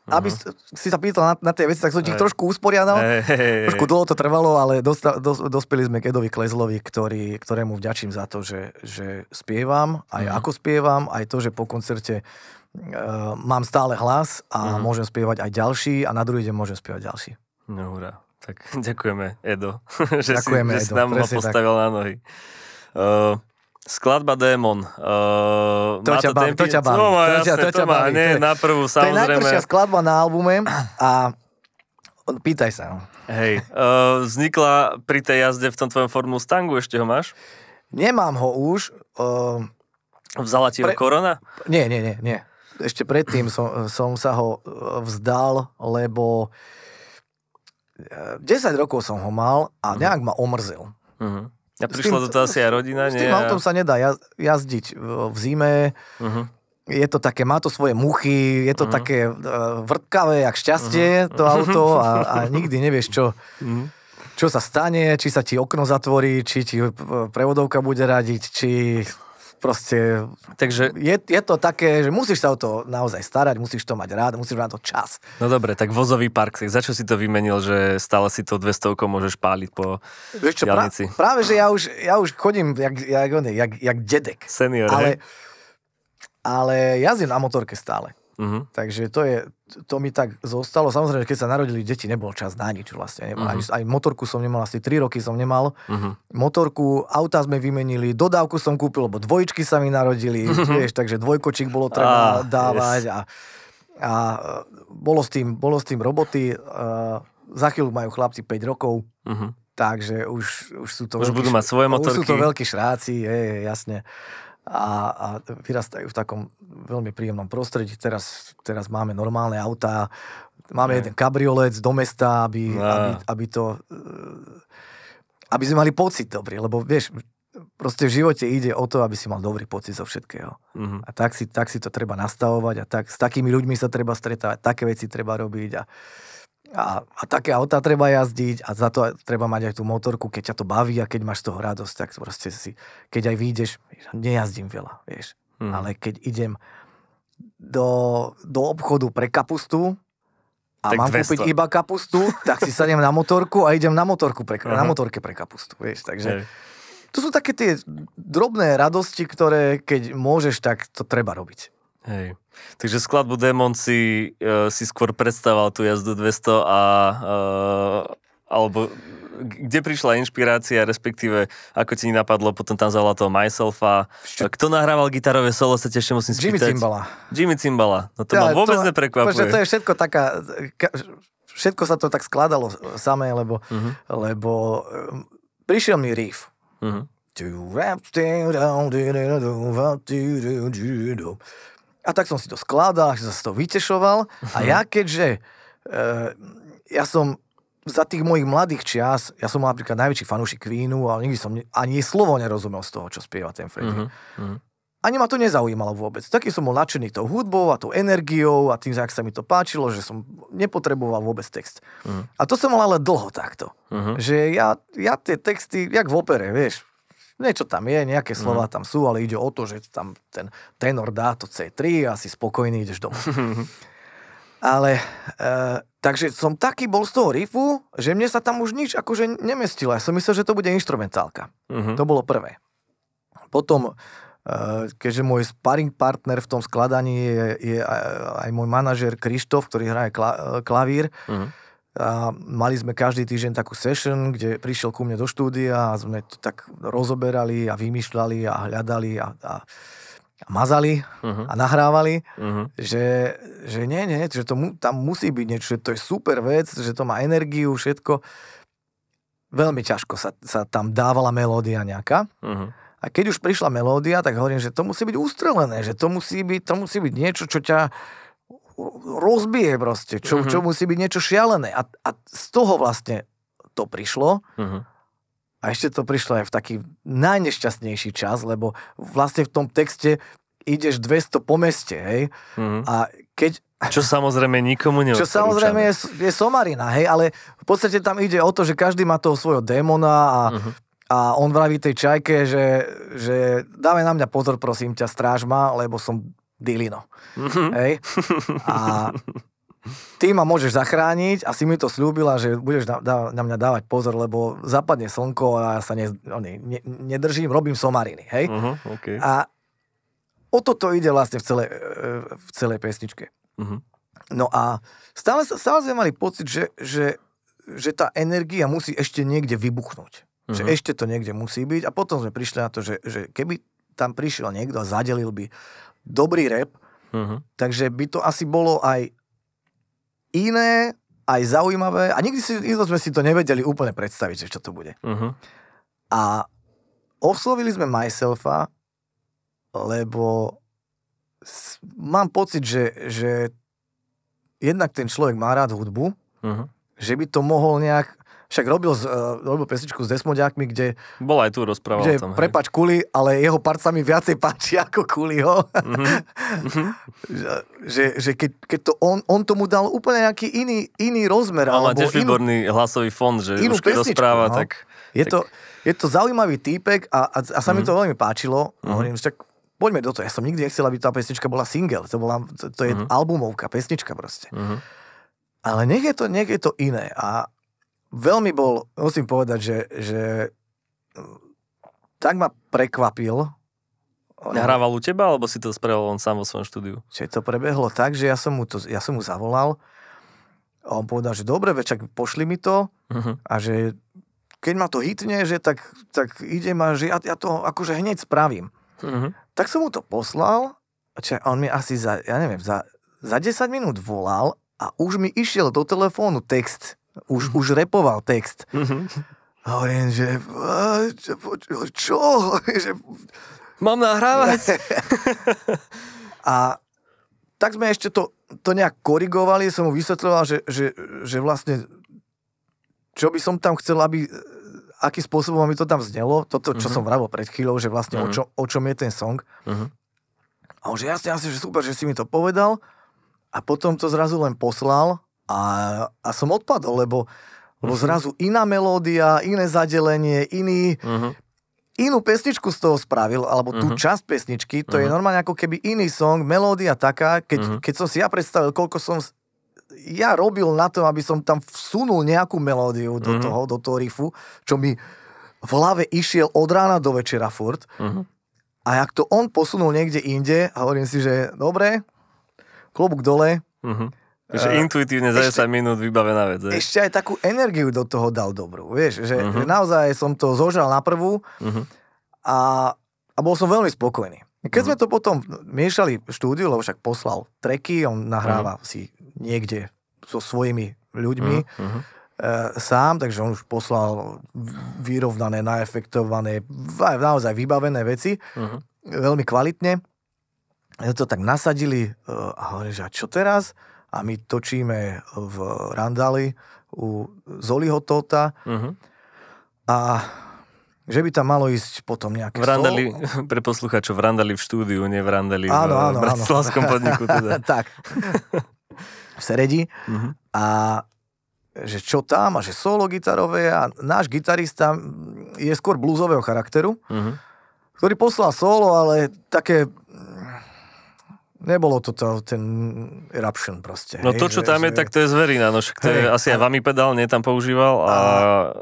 B: uh-huh. aby mhm. si sa pýtal na, na tie veci, tak som ich hey. trošku usporiadal. Hey, hey, trošku dlho to trvalo, ale dosta, dos, dospeli sme k Edovi Klezlovi, ktorý, ktorému vďačím za to, že, že spievam, aj uh-huh. ako spievam, aj to, že po koncerte uh, mám stále hlas a uh-huh. môžem spievať aj ďalší a na druhý deň môžem spievať ďalší.
A: No hurá. Tak <laughs> ďakujeme, Edo, <laughs> že, ďakujeme, si, že Edo, si nám ho postavil tak. na nohy. Uh, Skladba Démon. Uh, to, ťa to, baví, tempi... to ťa baví, no, to, jasne, ťa, to, to ťa baví. Nie, na prvú, samozrejme. To je najprvšia
B: skladba na albume a pýtaj sa. No.
A: Hej, uh, vznikla pri tej jazde v tom tvojom formu Stangu, ešte ho máš?
B: Nemám ho už. Uh,
A: Vzala ti pre... ho korona?
B: Nie, nie, nie, nie. Ešte predtým som, som sa ho vzdal, lebo 10 rokov som ho mal a mhm. nejak ma omrzil. Uh-huh. A prišla do
A: toho asi aj rodina, s nie? tým autom sa
B: nedá jazdiť v zime. Uh-huh. Je to také, má to svoje muchy, je to uh-huh. také e, vrtkavé, jak šťastie, uh-huh. to auto a, a nikdy nevieš, čo, uh-huh. čo sa stane, či sa ti okno zatvorí, či ti e, prevodovka bude radiť, či proste... Takže... Je, je to také, že musíš sa o to naozaj starať, musíš to mať rád, musíš mať na to čas.
A: No dobre, tak vozový park, za čo si to vymenil, že stále si to 200 môžeš páliť po Vieš čo, Pra,
B: práve, že ja už, ja už chodím jak, jak, jak, jak, jak dedek. Senior, Ale, he? ale jazdím na motorke stále. Uh-huh. Takže to, je, to mi tak zostalo. Samozrejme, keď sa narodili deti, nebol čas na nič vlastne. Uh-huh. Aj, aj motorku som nemal, asi 3 roky som nemal. Uh-huh. Motorku, auta sme vymenili, dodávku som kúpil, lebo dvojčky sa mi narodili, uh-huh. vieš, takže dvojkočík bolo treba ah, dávať. Yes. A, a bolo, s tým, bolo s tým roboty. Uh, za chvíľu majú chlapci 5 rokov. Uh-huh. Takže už, už sú to... Už veľký, budú mať svoje motorky. Už sú to veľkí šráci, je, je, jasne a, a vyrastajú v takom veľmi príjemnom prostredí. Teraz, teraz máme normálne autá, máme ne. jeden kabriolec do mesta, aby, aby, aby to... E, aby sme mali pocit dobrý, lebo vieš, proste v živote ide o to, aby si mal dobrý pocit zo všetkého. Mm-hmm. A tak si, tak si to treba nastavovať a tak, s takými ľuďmi sa treba stretávať, také veci treba robiť a a, a také auta treba jazdiť a za to treba mať aj tú motorku, keď ťa to baví a keď máš z toho radosť, tak proste si, keď aj vyjdeš, nejazdím veľa, vieš. Hmm. Ale keď idem do, do obchodu pre kapustu a tak mám 200. kúpiť iba kapustu, <laughs> tak si sadnem na motorku a idem na, motorku pre, uh-huh. na motorke pre kapustu, vieš. Takže hey. to sú také tie drobné radosti, ktoré keď môžeš, tak to treba robiť.
C: Hej.
A: Takže skladbu Demon si, uh, si skôr predstavoval tú jazdu 200 a uh, alebo kde prišla inšpirácia, respektíve ako ti napadlo potom tam zavolal toho Myselfa. Čo? Kto nahrával gitarové solo, sa tiež musím spýtať. Jimmy Cimbala. Jimmy Cimbala. No to ja, ma vôbec to, neprekvapuje. To je
B: všetko taká... Všetko sa to tak skladalo samé, lebo, uh-huh. lebo um, prišiel mi riff. Uh-huh. A tak som si to skladal, že som si to vytešoval. A mhm. ja keďže e, ja som za tých mojich mladých čias, ja som mal napríklad najväčší fanúšik Queenu a nikdy som ani slovo nerozumel z toho, čo spieva ten Freddy. Uh-huh. Ani ma to nezaujímalo vôbec. Taký som bol nadšený tou hudbou a tou energiou a tým, že ak sa mi to páčilo, že som nepotreboval vôbec text. Uh-huh. A to som mal ale dlho takto. Uh-huh. Že ja, ja tie texty, jak v opere, vieš, niečo tam je, nejaké mhm. slova mm. tam sú, ale ide o to, že tam ten tenor dá to C3 a si spokojný, ideš domov. Mhm. ale, e, takže som taký bol z toho rifu, že mne sa tam už nič akože nemestilo. Ja som myslel, že to bude instrumentálka. Mm-hmm. To bolo prvé. Potom, e, keďže môj sparring partner v tom skladaní je, je aj môj manažer Krištof, ktorý hraje kla, e, klavír, mm-hmm a mali sme každý týždeň takú session, kde prišiel ku mne do štúdia a sme to tak rozoberali a vymýšľali a hľadali a, a, a mazali uh-huh. a nahrávali, uh-huh. že, že nie, nie, že to mu, tam musí byť niečo, že to je super vec, že to má energiu, všetko. Veľmi ťažko sa, sa tam dávala melódia nejaká. Uh-huh. A keď už prišla melódia, tak hovorím, že to musí byť ústrelené, že to musí byť, to musí byť niečo, čo ťa rozbije proste, čo, uh-huh. čo musí byť niečo šialené. A, a z toho vlastne to prišlo. Uh-huh. A ešte to prišlo aj v taký najnešťastnejší čas, lebo vlastne v tom texte ideš 200 po meste, hej? Uh-huh. A keď... Čo samozrejme nikomu neodporúčame. Čo samozrejme je, je somarina, hej? Ale v podstate tam ide o to, že každý má toho svojho démona a uh-huh. A on vraví tej čajke, že, že dáme na mňa pozor, prosím ťa, stráž ma, lebo som Dilino. Mm-hmm. Hej? A ty ma môžeš zachrániť a si mi to slúbila, že budeš na, na, mňa dávať pozor, lebo zapadne slnko a ja sa ne, ne, ne, nedržím, robím somariny,
C: hej? Uh-huh, okay. A
B: o toto ide vlastne v, celej, v celej pesničke. Uh-huh. No a stále, stále sme mali pocit, že, že, že tá energia musí ešte niekde vybuchnúť. Uh-huh. Že mhm. ešte to niekde musí byť a potom sme prišli na to, že, že keby tam prišiel niekto a zadelil by dobrý rap, uh-huh. takže by to asi bolo aj iné, aj zaujímavé a nikdy si, nikdy sme si to nevedeli úplne predstaviť, že čo to bude. Uh-huh. A oslovili sme myselfa, lebo s, mám pocit, že, že jednak ten človek má rád hudbu, uh-huh. že by to mohol nejak však robil, z, uh, eh, robil pesničku s Desmoďákmi, kde...
A: Bola aj tu rozpráva kde, tam. Hej.
B: Prepač Kuli, ale jeho part sa mi viacej <laughs> páči ako Kuliho. Mm-hmm. <laughs> že, že, že keď, keď to on, on tomu dal úplne nejaký iný, iný rozmer. Ale má tiež inú, výborný
A: hlasový fond, že inú už pesničku, rozpráva, no. tak...
B: Je, tak... To, je to zaujímavý týpek a, a, a sa mm-hmm. mi mhm. to veľmi páčilo. Mm-hmm. Hovorím, však poďme do toho. Ja som nikdy nechcel, aby tá pesnička bola single. To, bola, to, to je mm-hmm. albumovka, pesnička proste. Mm-hmm. Ale nech je to, nech je to iné. A, veľmi bol, musím povedať, že, že tak ma prekvapil. Nahrával u teba, alebo si to spravil on sám vo svojom štúdiu? Čiže to prebehlo tak, že ja som mu, to, ja som mu zavolal a on povedal, že dobre, večak pošli mi to uh-huh. a že keď ma to hitne, že tak, tak idem a že ja, ja to akože hneď spravím. Uh-huh. Tak som mu to poslal, čiže on mi asi za, ja neviem, za, za 10 minút volal a už mi išiel do telefónu text už, mm už repoval text. Mm-hmm. A hovorím, že čo? <laughs> Že... Mám nahrávať? <laughs> a tak sme ešte to, to nejak korigovali, som mu vysvetľoval, že, že, že vlastne čo by som tam chcel, aby akým spôsobom mi to tam znelo, toto, čo uh-huh. som vravil pred chvíľou, že vlastne uh-huh. o, mhm. čo, o čom je ten song. Uh-huh. A on že jasne, jasne, že super, že si mi to povedal a potom to zrazu len poslal a, a som odpadol, lebo, lebo mhm. zrazu iná melódia, iné zadelenie, iný... uh-huh. Inú pesničku z toho spravil, alebo tú uh-huh. časť pesničky, to uh-huh. je normálne ako keby iný song, melódia taká, keď, uh-huh. keď som si ja predstavil, koľko som ja robil na to, aby som tam vsunul nejakú melódiu do uh-huh. toho, do toho riffu, čo mi v hlave išiel od rána do večera furt. Uh-huh. A jak to on posunul niekde inde, a hovorím si, že dobre, klobúk dole,
A: uh-huh. Že eh, intuitívne za 10 minút vybavená vec. Aj. Ešte
B: aj takú energiu do toho dal dobrú, vieš, že, uh-huh. že naozaj som to zožral na prvú uh-huh. a, a bol som veľmi spokojný. Keď uh-huh. sme to potom miešali v štúdiu, lebo však poslal treky, on nahráva uh-huh. si niekde so svojimi ľuďmi uh-huh. e, sám, takže on už poslal vyrovnané, naefektované, naozaj vybavené veci, uh-huh. veľmi kvalitne. To tak nasadili e, a hovorím, že a čo teraz? a my točíme v Randali u Zoliho Tota uh-huh. a že by tam malo ísť potom nejaké... V Randali,
A: sol... <laughs> pre poslucháčov, v Randali v štúdiu, nie v Randali áno, v, áno, v Bratislavskom áno. podniku. Teda.
B: <laughs> tak. v Seredi. Uh-huh. A že čo tam a že solo gitarové a náš gitarista je skôr blúzového charakteru, uh-huh. ktorý poslal solo, ale také Nebolo to, to ten eruption proste. No hej, to, čo že, tam že... je, tak
A: to je zverina. No však to je asi aj vami pedál, nie tam používal. A... a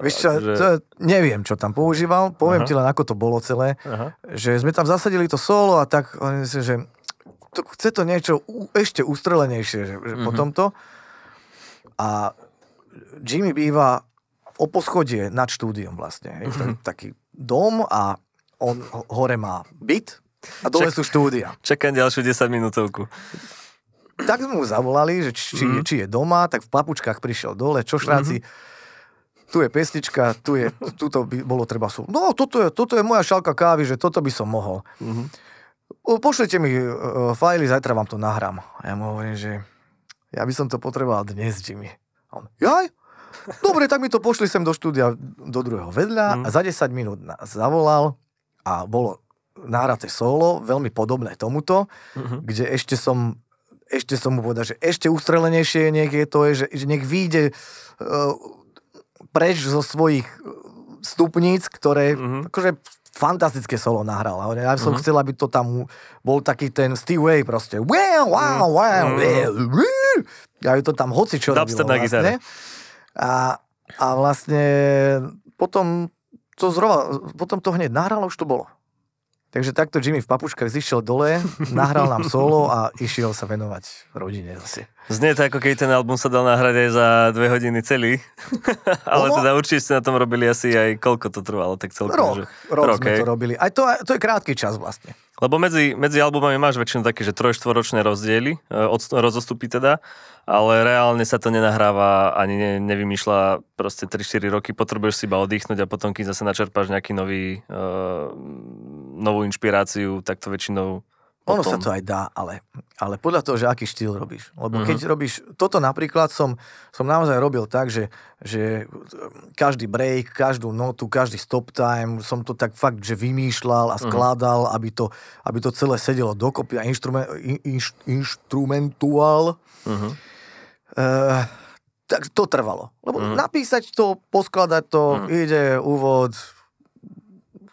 A: vieš čo, že... to,
B: neviem, čo tam používal. Poviem Aha. ti len, ako to bolo celé. Aha. Že sme tam zasadili to solo a tak, že to, chce to niečo ešte ústrelenejšie že, že mm-hmm. po mhm. tomto. A Jimmy býva o poschodie nad štúdiom vlastne. hej, mm-hmm. taký dom a on hore má byt, a dole Čak, sú
A: štúdia. Čakám ďalšiu 10 minútovku.
B: Tak sme mu zavolali, že či, mm. či je doma, tak v papučkách prišiel dole, čo šráci. Mm-hmm. Tu je pesnička, tu je, tuto by bolo treba sú. No, toto je, toto je moja šalka kávy, že toto by som mohol. Mm-hmm. Pošlite mi uh, fajly, zajtra vám to nahrám. A ja mu hovorím, že ja by som to potreboval dnes, Jimmy. A on, jaj? Dobre, tak mi to pošli sem do štúdia do druhého vedľa mm. a mhm. za 10 minút zavolal a bolo nahráte solo, veľmi podobné tomuto, uh-huh. kde ešte som ešte som mu povedal, že ešte ústrelenejšie nech je to, že, že nech vyjde uh, preč zo svojich e, stupníc, ktoré uh-huh. akože fantastické solo nahral. Ja som uh-huh. chcel, aby to tam bol taký ten Steve Way proste. Wow, wow, wow. Ja to tam hoci čo robil. vlastne. A, a vlastne potom to, zrova, potom to hneď nahral, už to bolo. Takže takto Jimmy v papučkách zišiel dole, <laughs> nahral nám solo a išiel sa venovať rodine zase.
A: Znie to ako keď ten album sa dal nahrať aj za dve hodiny celý. <laughs> Ale teda určite ste na tom robili asi aj koľko to trvalo tak celkom. Rok, že... rok, rok sme hej. to
B: robili. Aj to, to je krátky čas vlastne.
A: Lebo medzi, medzi albumami máš väčšinou také, že trojštvoročné rozdiely, e, od, rozostupy teda, ale reálne sa to nenahráva ani ne, nevymýšľa proste 3-4 roky, potrebuješ si iba oddychnúť a potom, keď zase načerpáš nejaký nový uh, novú inšpiráciu, tak to väčšinou
B: potom... Ono sa to aj dá, ale, ale podľa toho, že aký štýl robíš. Lebo uh-huh. keď robíš, toto napríklad som, som naozaj robil tak, že, že každý break, každú notu, každý stop time, som to tak fakt, že vymýšľal a mhm. skladal, uh-huh. aby, to, aby to celé sedelo dokopy a inštrumen, in, inš, inštrumentuál. Mhm. Eh, tak to trvalo. Lebo mm napísať to, poskladať to, mm ide úvod,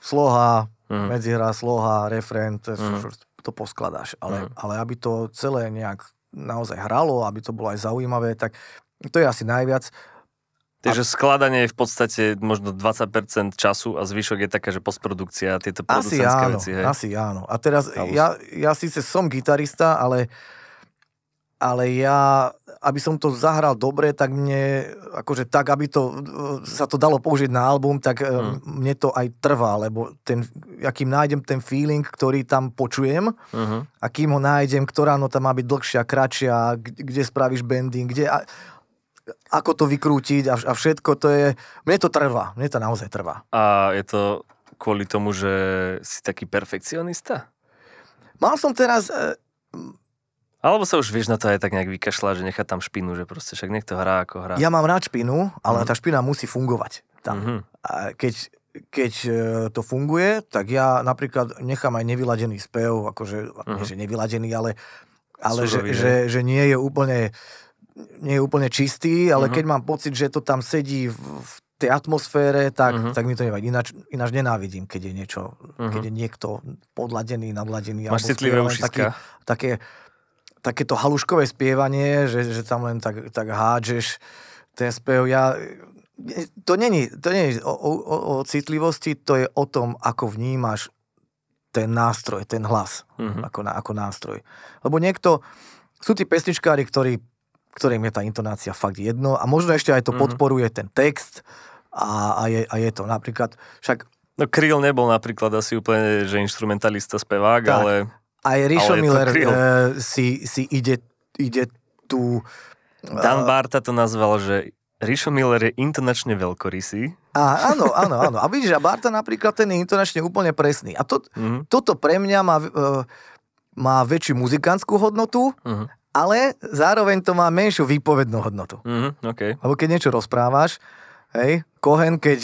B: sloha, Mm. Medzihra, sloha, refren, to, mm. to poskladáš. Ale, mm. ale aby to celé nejak naozaj hralo, aby to bolo aj zaujímavé, tak to je asi najviac. Takže
A: skladanie je v podstate možno 20% času a zvyšok je taká, že postprodukcia a tieto asi producentské veci. Hej. Asi
B: áno. A teraz, ja, ja síce som gitarista, ale uh, ale ja, aby som to zahral dobre, tak mne, akože tak, aby to, sa to dalo použiť na album, tak mm. mne to aj trvá, lebo ten, akým nájdem ten feeling, ktorý tam počujem mm-hmm. a kým ho nájdem, ktorá nota má byť dlhšia, kratšia, kde spravíš bending, kde... A, ako to vykrútiť a, a všetko to je... Mne to trvá, mne to naozaj trvá.
A: A je to kvôli tomu, že si taký perfekcionista?
B: Mal som teraz... E,
A: alebo sa už vieš na to aj tak nejak vykašľať, že nechá tam špinu, že proste však niekto hrá ako hrá. Ja mám
B: rád špinu, ale mm. tá špina musí fungovať tam. Mm-hmm. A keď, keď e, to funguje, tak ja napríklad nechám aj nevyladený spev, akože, mm-hmm. nie že nevyladený, ale, ale Súžový, že, že, že nie je úplne nie je úplne čistý, ale mm-hmm. keď mám pocit, že to tam sedí v, v tej atmosfére, tak, uh-huh. tak mi to nevadí. Ináč, ináč nenávidím, keď je niečo, uh-huh. keď mhm. je niekto podladený, nadladený. Máš citlivé ušiska. Taký, také takéto haluškové spievanie, že, že tam len tak, tak hádžeš ten spev. Ja, to není, to není o, o, o citlivosti, to je o tom, ako vnímaš ten nástroj, ten hlas mm-hmm. ako, ako nástroj. Lebo niekto, sú tí pesničkári, ktorí, ktorým je tá intonácia fakt jedno a možno ešte aj to mm-hmm. podporuje ten text a, a, je, a je to napríklad, však
A: No Kryl nebol napríklad asi úplne, že instrumentalista, spevák, tak. ale... Aj Rišo Miller uh,
B: si, si ide, ide tu... Uh... Dan
A: Barta to nazval, že Rišo Miller je intonačne veľkorysý.
B: A, áno, áno, áno. A vidíš, a Barta napríklad ten je intonačne úplne presný. A to, mm-hmm. toto pre mňa má, uh, má väčšiu muzikantskú hodnotu, mm-hmm. ale zároveň to má menšiu výpovednú hodnotu.
A: Mm-hmm, okay.
B: Lebo keď niečo rozprávaš, hej, Kohen, keď,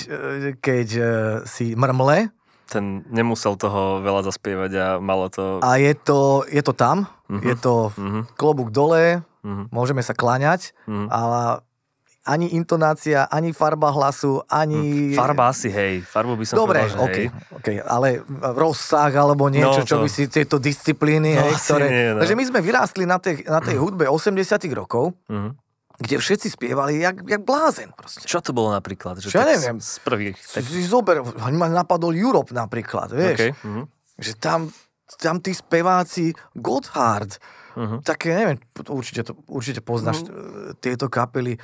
B: keď uh, si mrmle,
A: ten nemusel toho veľa zaspievať a malo to... A je
B: to, je to tam, uh-huh. je to uh-huh. klobúk dole, uh-huh. môžeme sa kláňať, uh-huh. ale ani intonácia, ani farba hlasu, ani... Farba asi, hej. Farbu by som Dobre, povedal, okay, hej. Okay, ale rozsah alebo niečo, no, to... čo by si tieto disciplíny, no, hej, ktoré... Nie, no. Takže my sme vyrástli na tej, na tej hudbe 80 rokov, mm-hmm kde všetci spievali jak, jak blázen. Proste. Čo to bolo napríklad? Že Čo ja neviem. Z prvých. Tak... Si zober, ma napadol Europe napríklad, vieš. Okay. Mm-hmm. Že tam, tam tí speváci Gotthard, mm-hmm. také neviem, určite, to, určite poznáš mm-hmm. tieto kapely,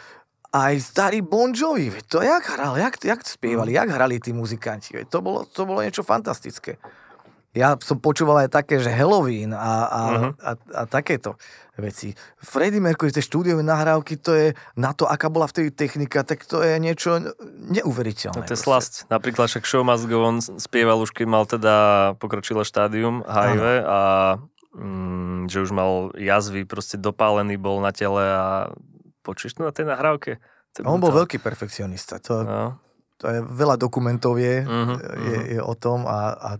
B: aj starý Bon Jovi, to jak hral, jak, jak spievali, mm-hmm. jak hrali tí muzikanti, to bolo, to bolo niečo fantastické. Ja som počúval aj také, že Halloween a, a, uh-huh. a, a takéto veci. Freddy Mercury, tie štúdiové nahrávky, to je na to, aká bola vtedy technika, tak to je niečo neuveriteľné. No, to
A: je slasť. Napríklad však Show Must Go On spieval už, keď mal teda pokročilé štádium HIV a mm, že už mal jazvy, proste dopálený bol na tele a počuješ to na tej nahrávke? To On bol to... veľký
B: perfekcionista. To, no. to je, veľa dokumentov je, uh-huh, je, uh-huh. je o tom a, a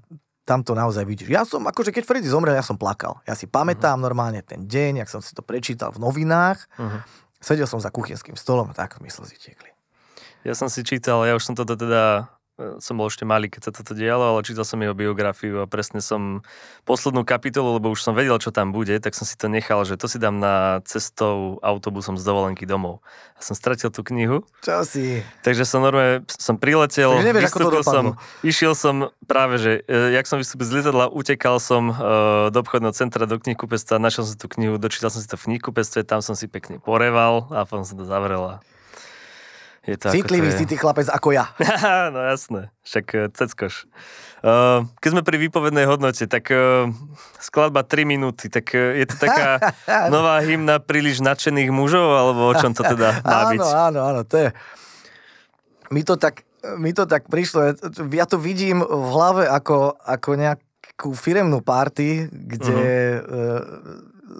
B: tam to naozaj vidíš. Ja som, akože keď Freddy zomrel, ja som plakal. Ja si pamätám uh-huh. normálne ten deň, ak som si to prečítal v novinách. Uh-huh. Sedel som za kuchynským stolom a tak mysle si tiekli.
A: Ja som si čítal, ja už som to teda E, som bol ešte malý, keď sa toto dialo, ale čítal som jeho biografiu a presne som poslednú kapitolu, lebo už som vedel, čo tam bude, tak som si to nechal, že to si dám na cestou autobusom z dovolenky domov. A som stratil tú knihu.
B: Čo si?
A: Takže som normálne, som priletel, Takže nevieš, ako to som, išiel som práve, že e, jak som vystúpil z lietadla, utekal som e, do obchodného centra, do Pesta, našiel som tú knihu, dočítal som si to v knihkupectve, tam som si pekne poreval a potom som to zavrela. Je to Citlivý to je... si ty
B: chlapec ako ja. <laughs> no jasné,
A: však eh, ceckoš. Uh, keď sme pri výpovednej hodnote, tak uh, skladba 3 minúty, tak uh, je to taká <laughs> nová hymna príliš nadšených mužov, alebo o čom to teda <laughs> má áno, byť?
B: Áno, áno, to je... Mi to tak, mi to tak prišlo, ja to vidím v hlave ako, ako nejakú firemnú party, kde uh-huh. uh,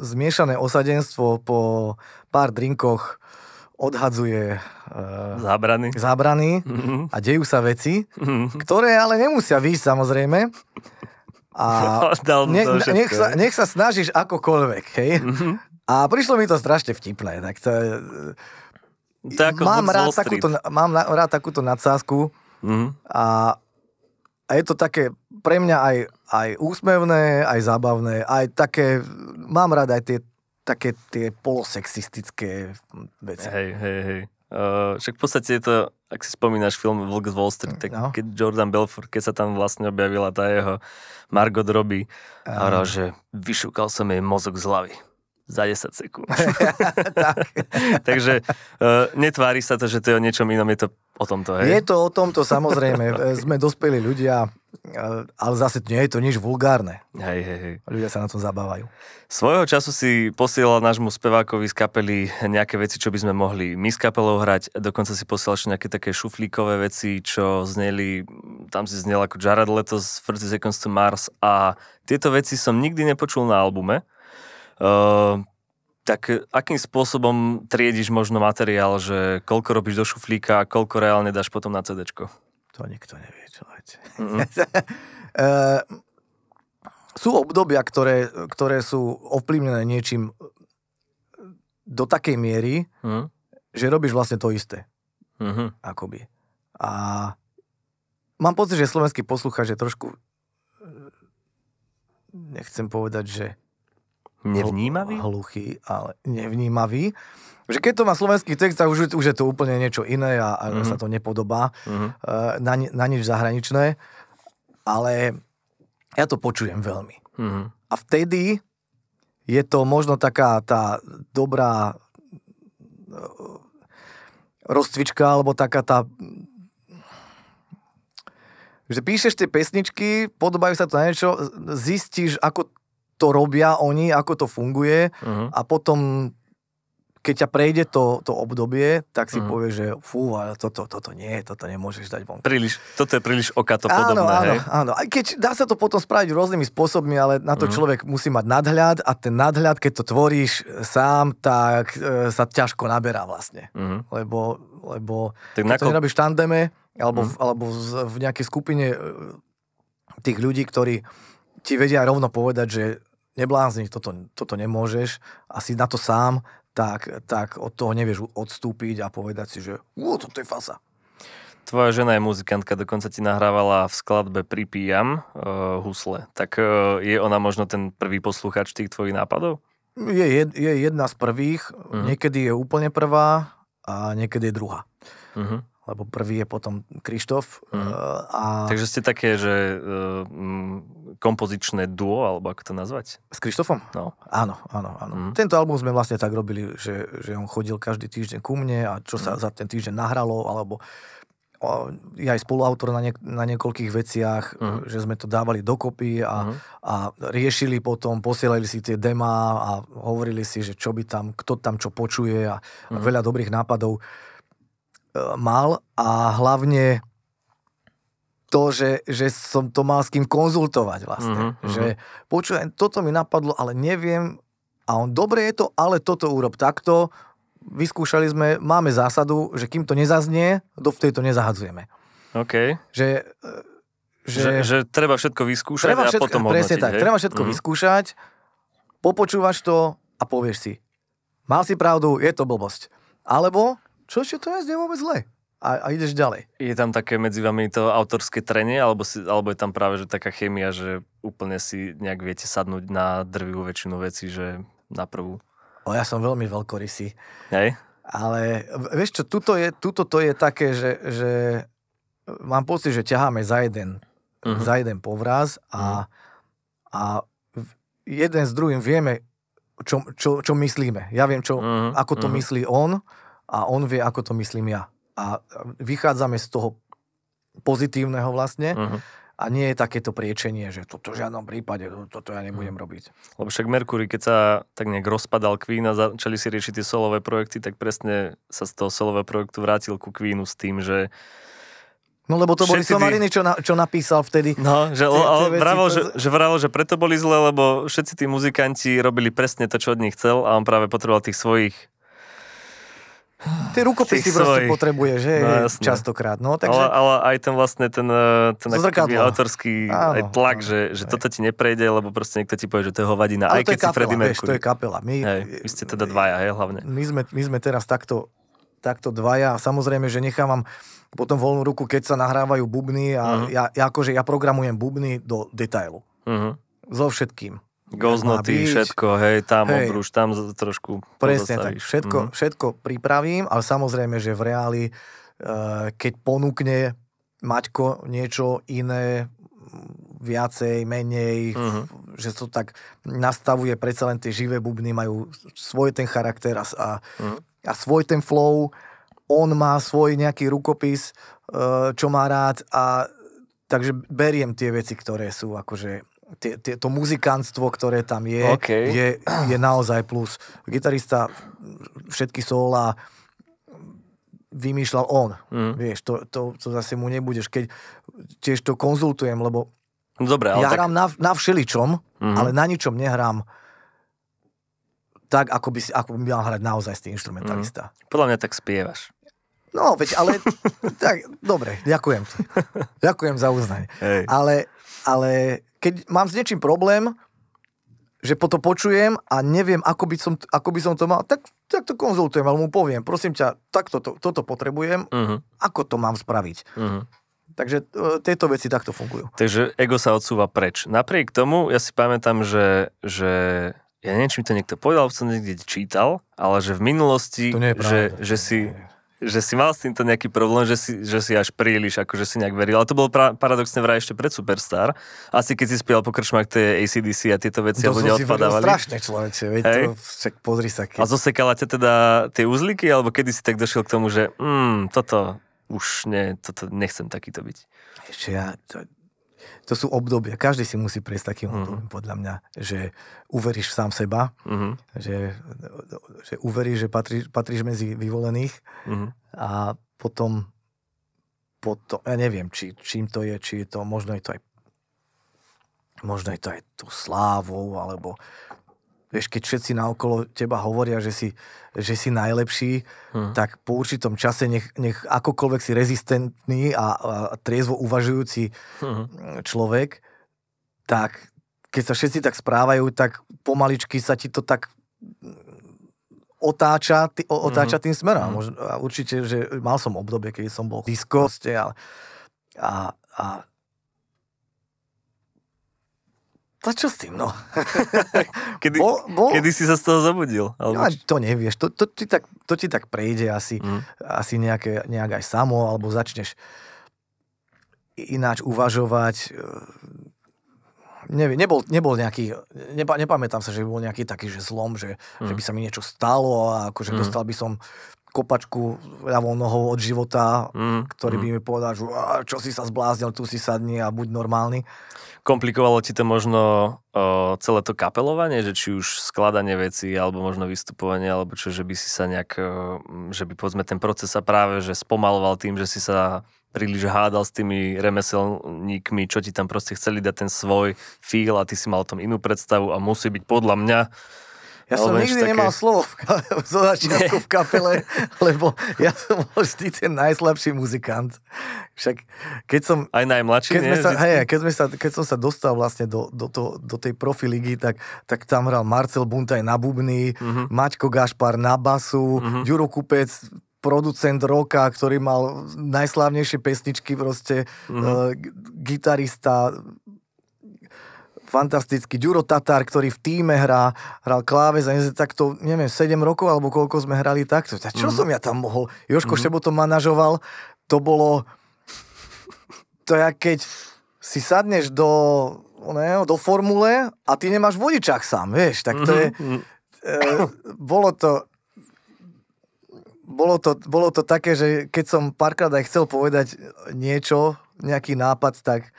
B: zmiešané osadenstvo po pár drinkoch odhadzuje uh, zábrany, zábrany mm-hmm. a dejú sa veci, mm-hmm. ktoré ale nemusia výjsť samozrejme. A <laughs> ne, nech, sa, nech sa snažíš akokoľvek, hej. Mm-hmm. A prišlo mi to strašne vtipné. Tak to,
C: to ako mám, rád takúto,
B: mám rád takúto nadsázku mm-hmm. a, a je to také pre mňa aj, aj úsmevné, aj zábavné, aj také, mám rád aj tie také tie polosexistické veci. Hej, hej,
A: hej. Uh, však v podstate je to, ak si spomínaš film Vlk z Wall Street, tak no. keď Jordan Belfort, keď sa tam vlastne objavila tá jeho Margot Robbie, uh. a že vyšúkal som jej mozog z hlavy za 10 sekúnd. <laughs> <laughs> Takže uh, netvári sa to, že to je o niečom inom, je to o tomto, hej? Je to
B: o tomto, samozrejme. okay. <laughs> E, sme dospelí ľudia, e, ale zase nie je to nič vulgárne. Hej, hej, hej. Ľudia sa na tom zabávajú.
A: Svojho času si posielal nášmu spevákovi z kapely nejaké veci, čo by sme mohli my s kapelou hrať. Dokonca si posielal nejaké také šuflíkové veci, čo zneli, tam si znel ako Jared Leto z 30 Seconds to Mars a tieto veci som nikdy nepočul na albume Uh, tak e, akým spôsobom triediš možno materiál, že koľko robíš do šuflíka a koľko reálne dáš potom na CD? To
B: nikto nevie, človeče. Mm-hmm. uh, <laughs> ehm, sú obdobia, ktoré, ktoré sú ovplyvnené niečím e, do takej miery, mm-hmm. že robíš vlastne to isté. Mm-hmm. Akoby. A mám pocit, že slovenský poslucháč je trošku e, nechcem povedať, že Nevnímavý? Hluchý, ale nevnímavý. Že keď to má slovenský text, tak už, už je to úplne niečo iné a, a mm-hmm. sa to nepodobá mm-hmm. na, na nič zahraničné. Ale ja to počujem veľmi. Mm-hmm. A vtedy je to možno taká tá dobrá eh, rozcvička, alebo taká tá... Že píšeš tie pesničky, podobajú sa to na niečo, zistíš, ako to robia oni, ako to funguje uh-huh. a potom keď ťa prejde to, to obdobie, tak si uh-huh. Mhm. povie, že fú, ale toto, toto nie, toto nemôžeš dať von.
A: Príliš, toto je príliš okato podobné, áno, hej?
B: Áno, áno. Keď dá sa to potom spraviť rôznymi spôsobmi, ale na to uh-huh. človek musí mať nadhľad a ten nadhľad, keď to tvoríš e, sám, tak e, sa ťažko naberá vlastne. Uh-huh. Lebo, lebo tak keď to nerobíš v tandeme, alebo, uh-huh. v, alebo v nejakej skupine e, tých ľudí, ktorí ti vedia rovno povedať, že neblázni, toto, toto nemôžeš Asi na to sám, tak, tak od toho nevieš odstúpiť a povedať si, že o, je fasa.
A: Tvoja žena je muzikantka, dokonca ti nahrávala v skladbe Pripíjam uh, eh, husle. Tak uh, je ona možno ten prvý posluchač tých tvojich nápadov?
B: Je, jed, je jedna z prvých, uh-huh. niekedy je úplne prvá a niekedy je druhá. Uh-huh lebo prvý je potom Krištof.
A: Mm. A... Takže ste také, že uh, kompozičné duo, alebo ako to nazvať?
B: S Krištofom? No. Áno, áno, áno. Mm. Tento album sme vlastne tak robili, že, že on chodil každý týždeň ku mne a čo sa mm. za ten týždeň nahralo, alebo je aj spoluautor na, niek- na niekoľkých veciach, uh-huh. že sme to dávali dokopy a, uh-huh. a riešili potom, posielali si tie demá a hovorili si, že čo by tam, kto tam čo počuje a uh-huh. veľa dobrých nápadov. E, mal a hlavne to, že, že som to mal s kým konzultovať vlastne. Mm-hmm. Že počujem, toto mi napadlo, ale neviem a on, dobre je to, ale toto urob takto. Vyskúšali sme, máme zásadu, že kým to nezaznie, do vtedy to nezahadzujeme.
A: OK. Že, e, že, že, že treba všetko vyskúšať treba všetko, a potom hodnotiť. Presne tak, hej? treba všetko mm-hmm.
B: vyskúšať, popočúvaš to a povieš si, mal si pravdu, je to blbosť. Alebo čo ešte to je vôbec zle. A, a ideš ďalej.
A: Je tam také medzi vami to autorské trenie, alebo, si, alebo je tam práve že taká chémia, že úplne si nejak viete sadnúť na drvivú väčšinu vecí, že na prvú. O, ja
B: som veľmi veľkorysý. Hej? Ale vieš čo, tuto, je, tuto to je také, že, že mám pocit, že ťaháme za jeden, uh-huh. za jeden povraz a, uh-huh. a jeden s druhým vieme, čo, čo, čo myslíme. Ja viem, čo, uh-huh. ako to uh-huh. myslí on a on vie, ako to myslím ja. A vychádzame z toho pozitívneho vlastne. Uh-huh. A nie je takéto priečenie, že toto v žiadnom prípade, toto ja nebudem mhm. robiť.
A: Lebo však Mercury, keď sa tak nejak rozpadal Queen a začali si riešiť tie solové projekty, tak presne sa z toho solového projektu vrátil ku Queenu s tým, že
B: No lebo to boli somariny, tí... čo, na, čo napísal vtedy. No, že, tie, tie veci, vravo, to... že,
A: že vravo, že preto boli zle, lebo všetci tí muzikanti robili presne to, čo od nich chcel a on práve potreboval tých svojich
B: Ty rukopisy proste svojich. potrebuješ, že? No, Častokrát. No, takže... ale,
A: ale, aj ten vlastne ten, e, ten autorský áno, aj tlak, áno, že, že toto ti neprejde, lebo proste niekto ti povie, že to je hovadina, ale aj keď kapela, si Freddie Mercury. Vieš, to je
B: kapela. My, hej, vy ste teda
A: dvaja, hej, hlavne.
B: My sme, my sme teraz takto, takto dvaja a samozrejme, že nechávam potom voľnú ruku, keď sa nahrávajú bubny a uh-huh. ja, ja akože ja programujem bubny do detailu. Uh-huh. So všetkým. Goznoty, všetko,
A: hej, tam hej. obruš, tam trošku
B: Presne tak, všetko, mm. všetko pripravím, ale samozrejme, že v reáli, eh, keď ponúkne Maťko niečo iné, viacej, menej, mm-hmm. že to tak nastavuje, predsa len tie živé bubny majú svoj ten charakter a, a, mm-hmm. a svoj ten flow, on má svoj nejaký rukopis, eh, čo má rád a takže beriem tie veci, ktoré sú akože tie, tie, to muzikantstvo, ktoré tam je, okay. je, je naozaj plus. Gitarista všetky sóla vymýšľal on. Mm. Vieš, to, to, to zase mu nebudeš. Keď tiež to konzultujem, lebo Dobre, ale ja tak... hrám na, na všeličom, mm-hmm. ale na ničom nehrám tak, ako by, si, ako by mal hrať naozaj ten instrumentalista.
A: Mm. Podľa mňa tak spievaš.
B: No, veď, ale... <laughs> tak, dobre, ďakujem. Ďakujem za uznanie. Hej. Ale, ale keď mám s niečím problém, že potom počujem a neviem, ako by som, ako by som to mal, tak, tak to konzultujem, ale mu poviem, prosím ťa, tak toto, toto potrebujem, uh-huh. ako to mám spraviť. Uh-huh. Takže e, tieto veci takto fungujú.
A: Takže ego sa odsúva preč. Napriek tomu, ja si pamätám, že, že ja neviem, či mi to niekto povedal, alebo som niekde čítal, ale že v minulosti, že, že si že si mal s týmto nejaký problém, že si, že si až príliš, akože si nejak veril. Ale to bolo pra, paradoxne vraj ešte pred Superstar. Asi keď si spieval po krčmách tie ACDC a tieto veci, to ľudia odpadávali. To strašné
B: človeče, veď hey. to, však pozri sa. Keď...
A: A zosekala ťa teda tie uzlíky, alebo kedy si tak došiel k tomu, že mm, toto už ne, toto nechcem takýto byť.
B: Ešte ja, to, to sú obdobia. Každý si musí prejsť takým mm-hmm. obdobím, podľa mňa, že uveríš v sám seba, mm-hmm. že, že uveríš, že patrí, patríš medzi vyvolených mm-hmm. a potom, potom, ja neviem, či, čím to je, či je to, možno je to aj možno je to aj tú slávou, alebo vieš, keď všetci naokolo teba hovoria, že si, že si najlepší, hmm. tak po určitom čase nech, nech akokoľvek si rezistentný a, a triezvo uvažujúci hmm. človek, tak keď sa všetci tak správajú, tak pomaličky sa ti to tak otáča, tý, otáča mm-hmm. tým smerom. Mm-hmm. Určite, že mal som obdobie, keď som bol v diskoste a, a, a To čo s tým, no? <laughs> kedy, bol, bol... kedy si sa z toho zabudil? Alebo... No, to nevieš, to, to, ti tak, to ti tak prejde asi, mm. asi nejaké, nejak aj samo, alebo začneš ináč uvažovať. E, nevie, nebol, nebol nejaký, nepa, nepamätám sa, že bol nejaký taký že zlom, že, mm. že by sa mi niečo stalo a akože mm. dostal by som kopačku ľavou nohou od života, mm, ktorý mm. by mi povedal, že čo si sa zbláznil, tu si sadni a buď normálny
A: komplikovalo ti to možno o, celé to kapelovanie, že či už skladanie veci, alebo možno vystupovanie, alebo čo, že by si sa nejak, že by povedzme ten proces sa práve, že spomaloval tým, že si sa príliš hádal s tými remeselníkmi, čo ti tam proste chceli dať ten svoj feel a ty si mal o tom inú predstavu a musí byť podľa mňa
B: ja som nikdy také... nemal slovo v ka- <laughs> zo začiatku v kapele, lebo ja som bol vždy ten najslabší muzikant. Však keď som...
A: Aj najmladší, keď, nie, sa, hej,
B: keď, sme sa, keď som sa dostal vlastne do, do, to, do tej profiligy, tak, tak tam hral Marcel Buntaj na bubny, uh-huh. Maťko Gašpar na basu, uh-huh. Mhm. Ďuro Kupec producent roka, ktorý mal najslávnejšie pesničky, proste uh-huh. uh, gitarista, fantastický. Ďuro Tatar, ktorý v týme hrá, hral kláves a takto, neviem, 7 rokov alebo koľko sme hrali takto. A čo mm. som ja tam mohol? Joško mm. to manažoval. To bolo... To je, keď si sadneš do, ne, do formule a ty nemáš vodičák sám, vieš, tak to je... Mm-hmm. E, bolo to bolo to, bolo to také, že keď som párkrát aj chcel povedať niečo, nejaký nápad, tak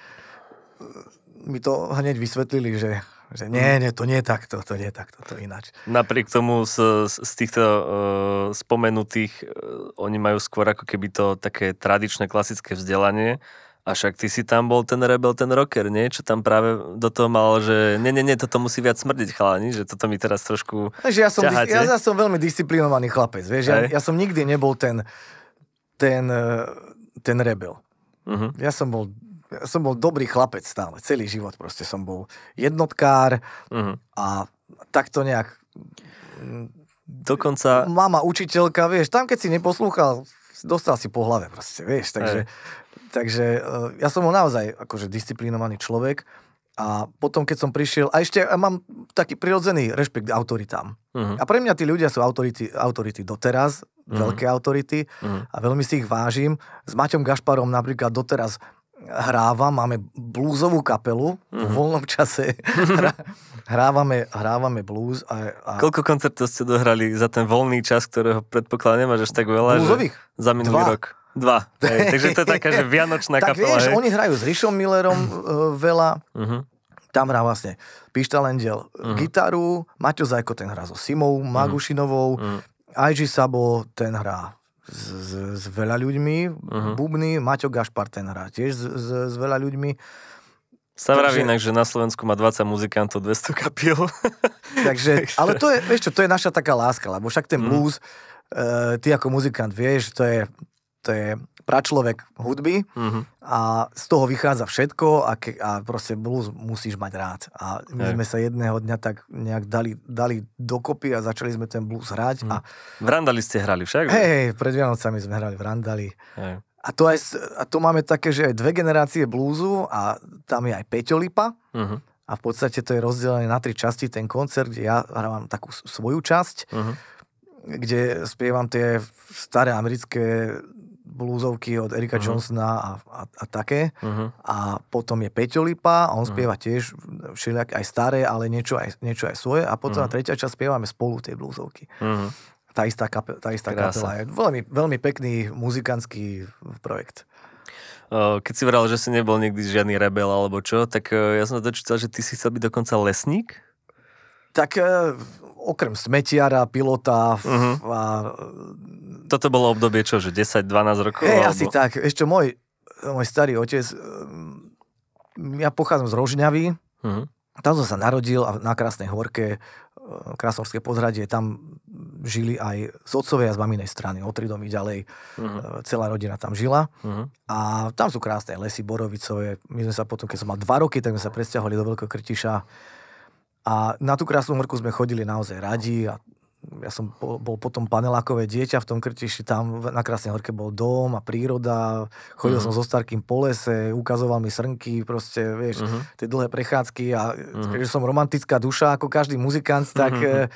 B: mi to hneď vysvetlili, že, že nie, nie, to nie takto, to nie takto, to ináč.
A: Napriek tomu z, z týchto uh, spomenutých, uh, oni majú skôr ako keby to také tradičné, klasické vzdelanie, a však ty si tam bol ten rebel, ten rocker, nie? Čo tam práve do toho mal, že nie, nie, nie, toto musí viac smrdiť chalani, že toto mi teraz trošku Takže ja som, ja, ja som
B: veľmi disciplinovaný chlapec, vieš? Ja, ja som nikdy nebol ten, ten, e, ten rebel. Uh-huh. Ja som bol ja som bol dobrý chlapec stále, celý život proste som bol jednotkár mm-hmm. a takto nejak... Dokonca... Mama, učiteľka, vieš, tam keď si neposlúchal, dostal si po hlave proste, vieš, takže, takže eh, ja som bol naozaj akože disciplinovaný človek a potom, keď som prišiel, a ešte ja mám taký prirodzený rešpekt k autoritám. Mm-hmm. A pre mňa tí ľudia sú autority, autority doteraz, mm-hmm. veľké autority mm-hmm. a veľmi si ich vážim. S Maťom Gašparom napríklad doteraz hráva, máme blúzovú kapelu, mm-hmm. v mhm. voľnom čase mhm. hra, hrávame, hrávame blues. A, a...
A: Koľko koncertov ste dohrali za ten voľný čas, ktorého predpokladám nemáš až tak veľa? Blúzových? Že za minulý Dva. rok. Dva. Hej, <laughs> takže to je taká, že vianočná tak kapela. vieš, hej. oni
B: hrajú s Rišom Millerom uh, <laughs> veľa. Mm-hmm. Tam hrá vlastne Píšta Lendiel mm-hmm. gitaru, Maťo Zajko ten hrá so Simou mhm. Magušinovou, mm-hmm. IG Sabo ten hrá s, s, s veľa ľuďmi, uh-huh. bubny, Maťo Gašpar ten hrá tiež s, s, s veľa ľuďmi. Sa vraví inak,
A: že na Slovensku má 20 muzikantov, 200 kapiel. <laughs>
B: Takže, ale to je, vieš čo, to je naša taká láska, lebo však ten mhm. blues, mm. uh, ty ako muzikant vieš, to je, to je pračlovek hudby uh-huh. a z toho vychádza všetko a, ke, a proste blues musíš mať rád. A my Hej. sme sa jedného dňa tak nejak dali, dali dokopy a začali sme ten blues hrať. Uh-huh. A...
A: V Randali ste hrali však? Hej,
B: pred Vianocami sme hrali v Randali. Hej. A to, aj, a to máme také, že aj dve generácie blúzu a tam je aj Lipa Uh-huh. A v podstate to je rozdelené na tri časti, ten koncert, kde ja hrávam takú svoju časť, uh-huh. kde spievam tie staré americké blúzovky od Erika uh-huh. Johnsona a, a, a také. Uh-huh. A potom je Peťo Lipa a on mhm. spieva uh-huh. tiež všelijak aj staré, ale niečo aj, niečo aj svoje. A potom uh-huh. na tretia časť spievame spolu tie blúzovky. Uh-huh. Tá istá, kape, tá istá kapela. Je veľmi, veľmi pekný muzikantský projekt.
A: Keď si vral, že si nebol nikdy žiadny rebel alebo čo, tak ja som dočítal, že ty si chcel byť dokonca lesník?
B: Tak okrem smetiara, pilota uh-huh.
A: a... Toto bolo obdobie čo, že 10-12 rokov? Hey, alebo... asi tak.
B: Ešte môj, môj starý otec, mm, ja pochádzam z Rožňavy, uh-huh. tam som sa narodil a na Krásnej horke, e, Krasnorské pozradie. tam žili aj z otcovej a z maminej strany, o tri domy ďalej. Uh-huh. Celá rodina tam žila. Uh-huh. A tam sú krásne lesy Borovicové. My sme sa potom, keď som mal dva roky, tak sme sa presťahovali do Veľkého Krtiša a na tú krásnu horku sme chodili naozaj radi a ja som po, bol potom panelákové dieťa v tom Krtiši, tam na Krásnej horke bol dom a príroda, chodil uh-huh. som so starkým po lese, ukazoval mi srnky, proste, vieš, uh-huh. tie dlhé prechádzky a uh-huh. Mhm. keďže som romantická duša, ako každý muzikant, tak uh-huh.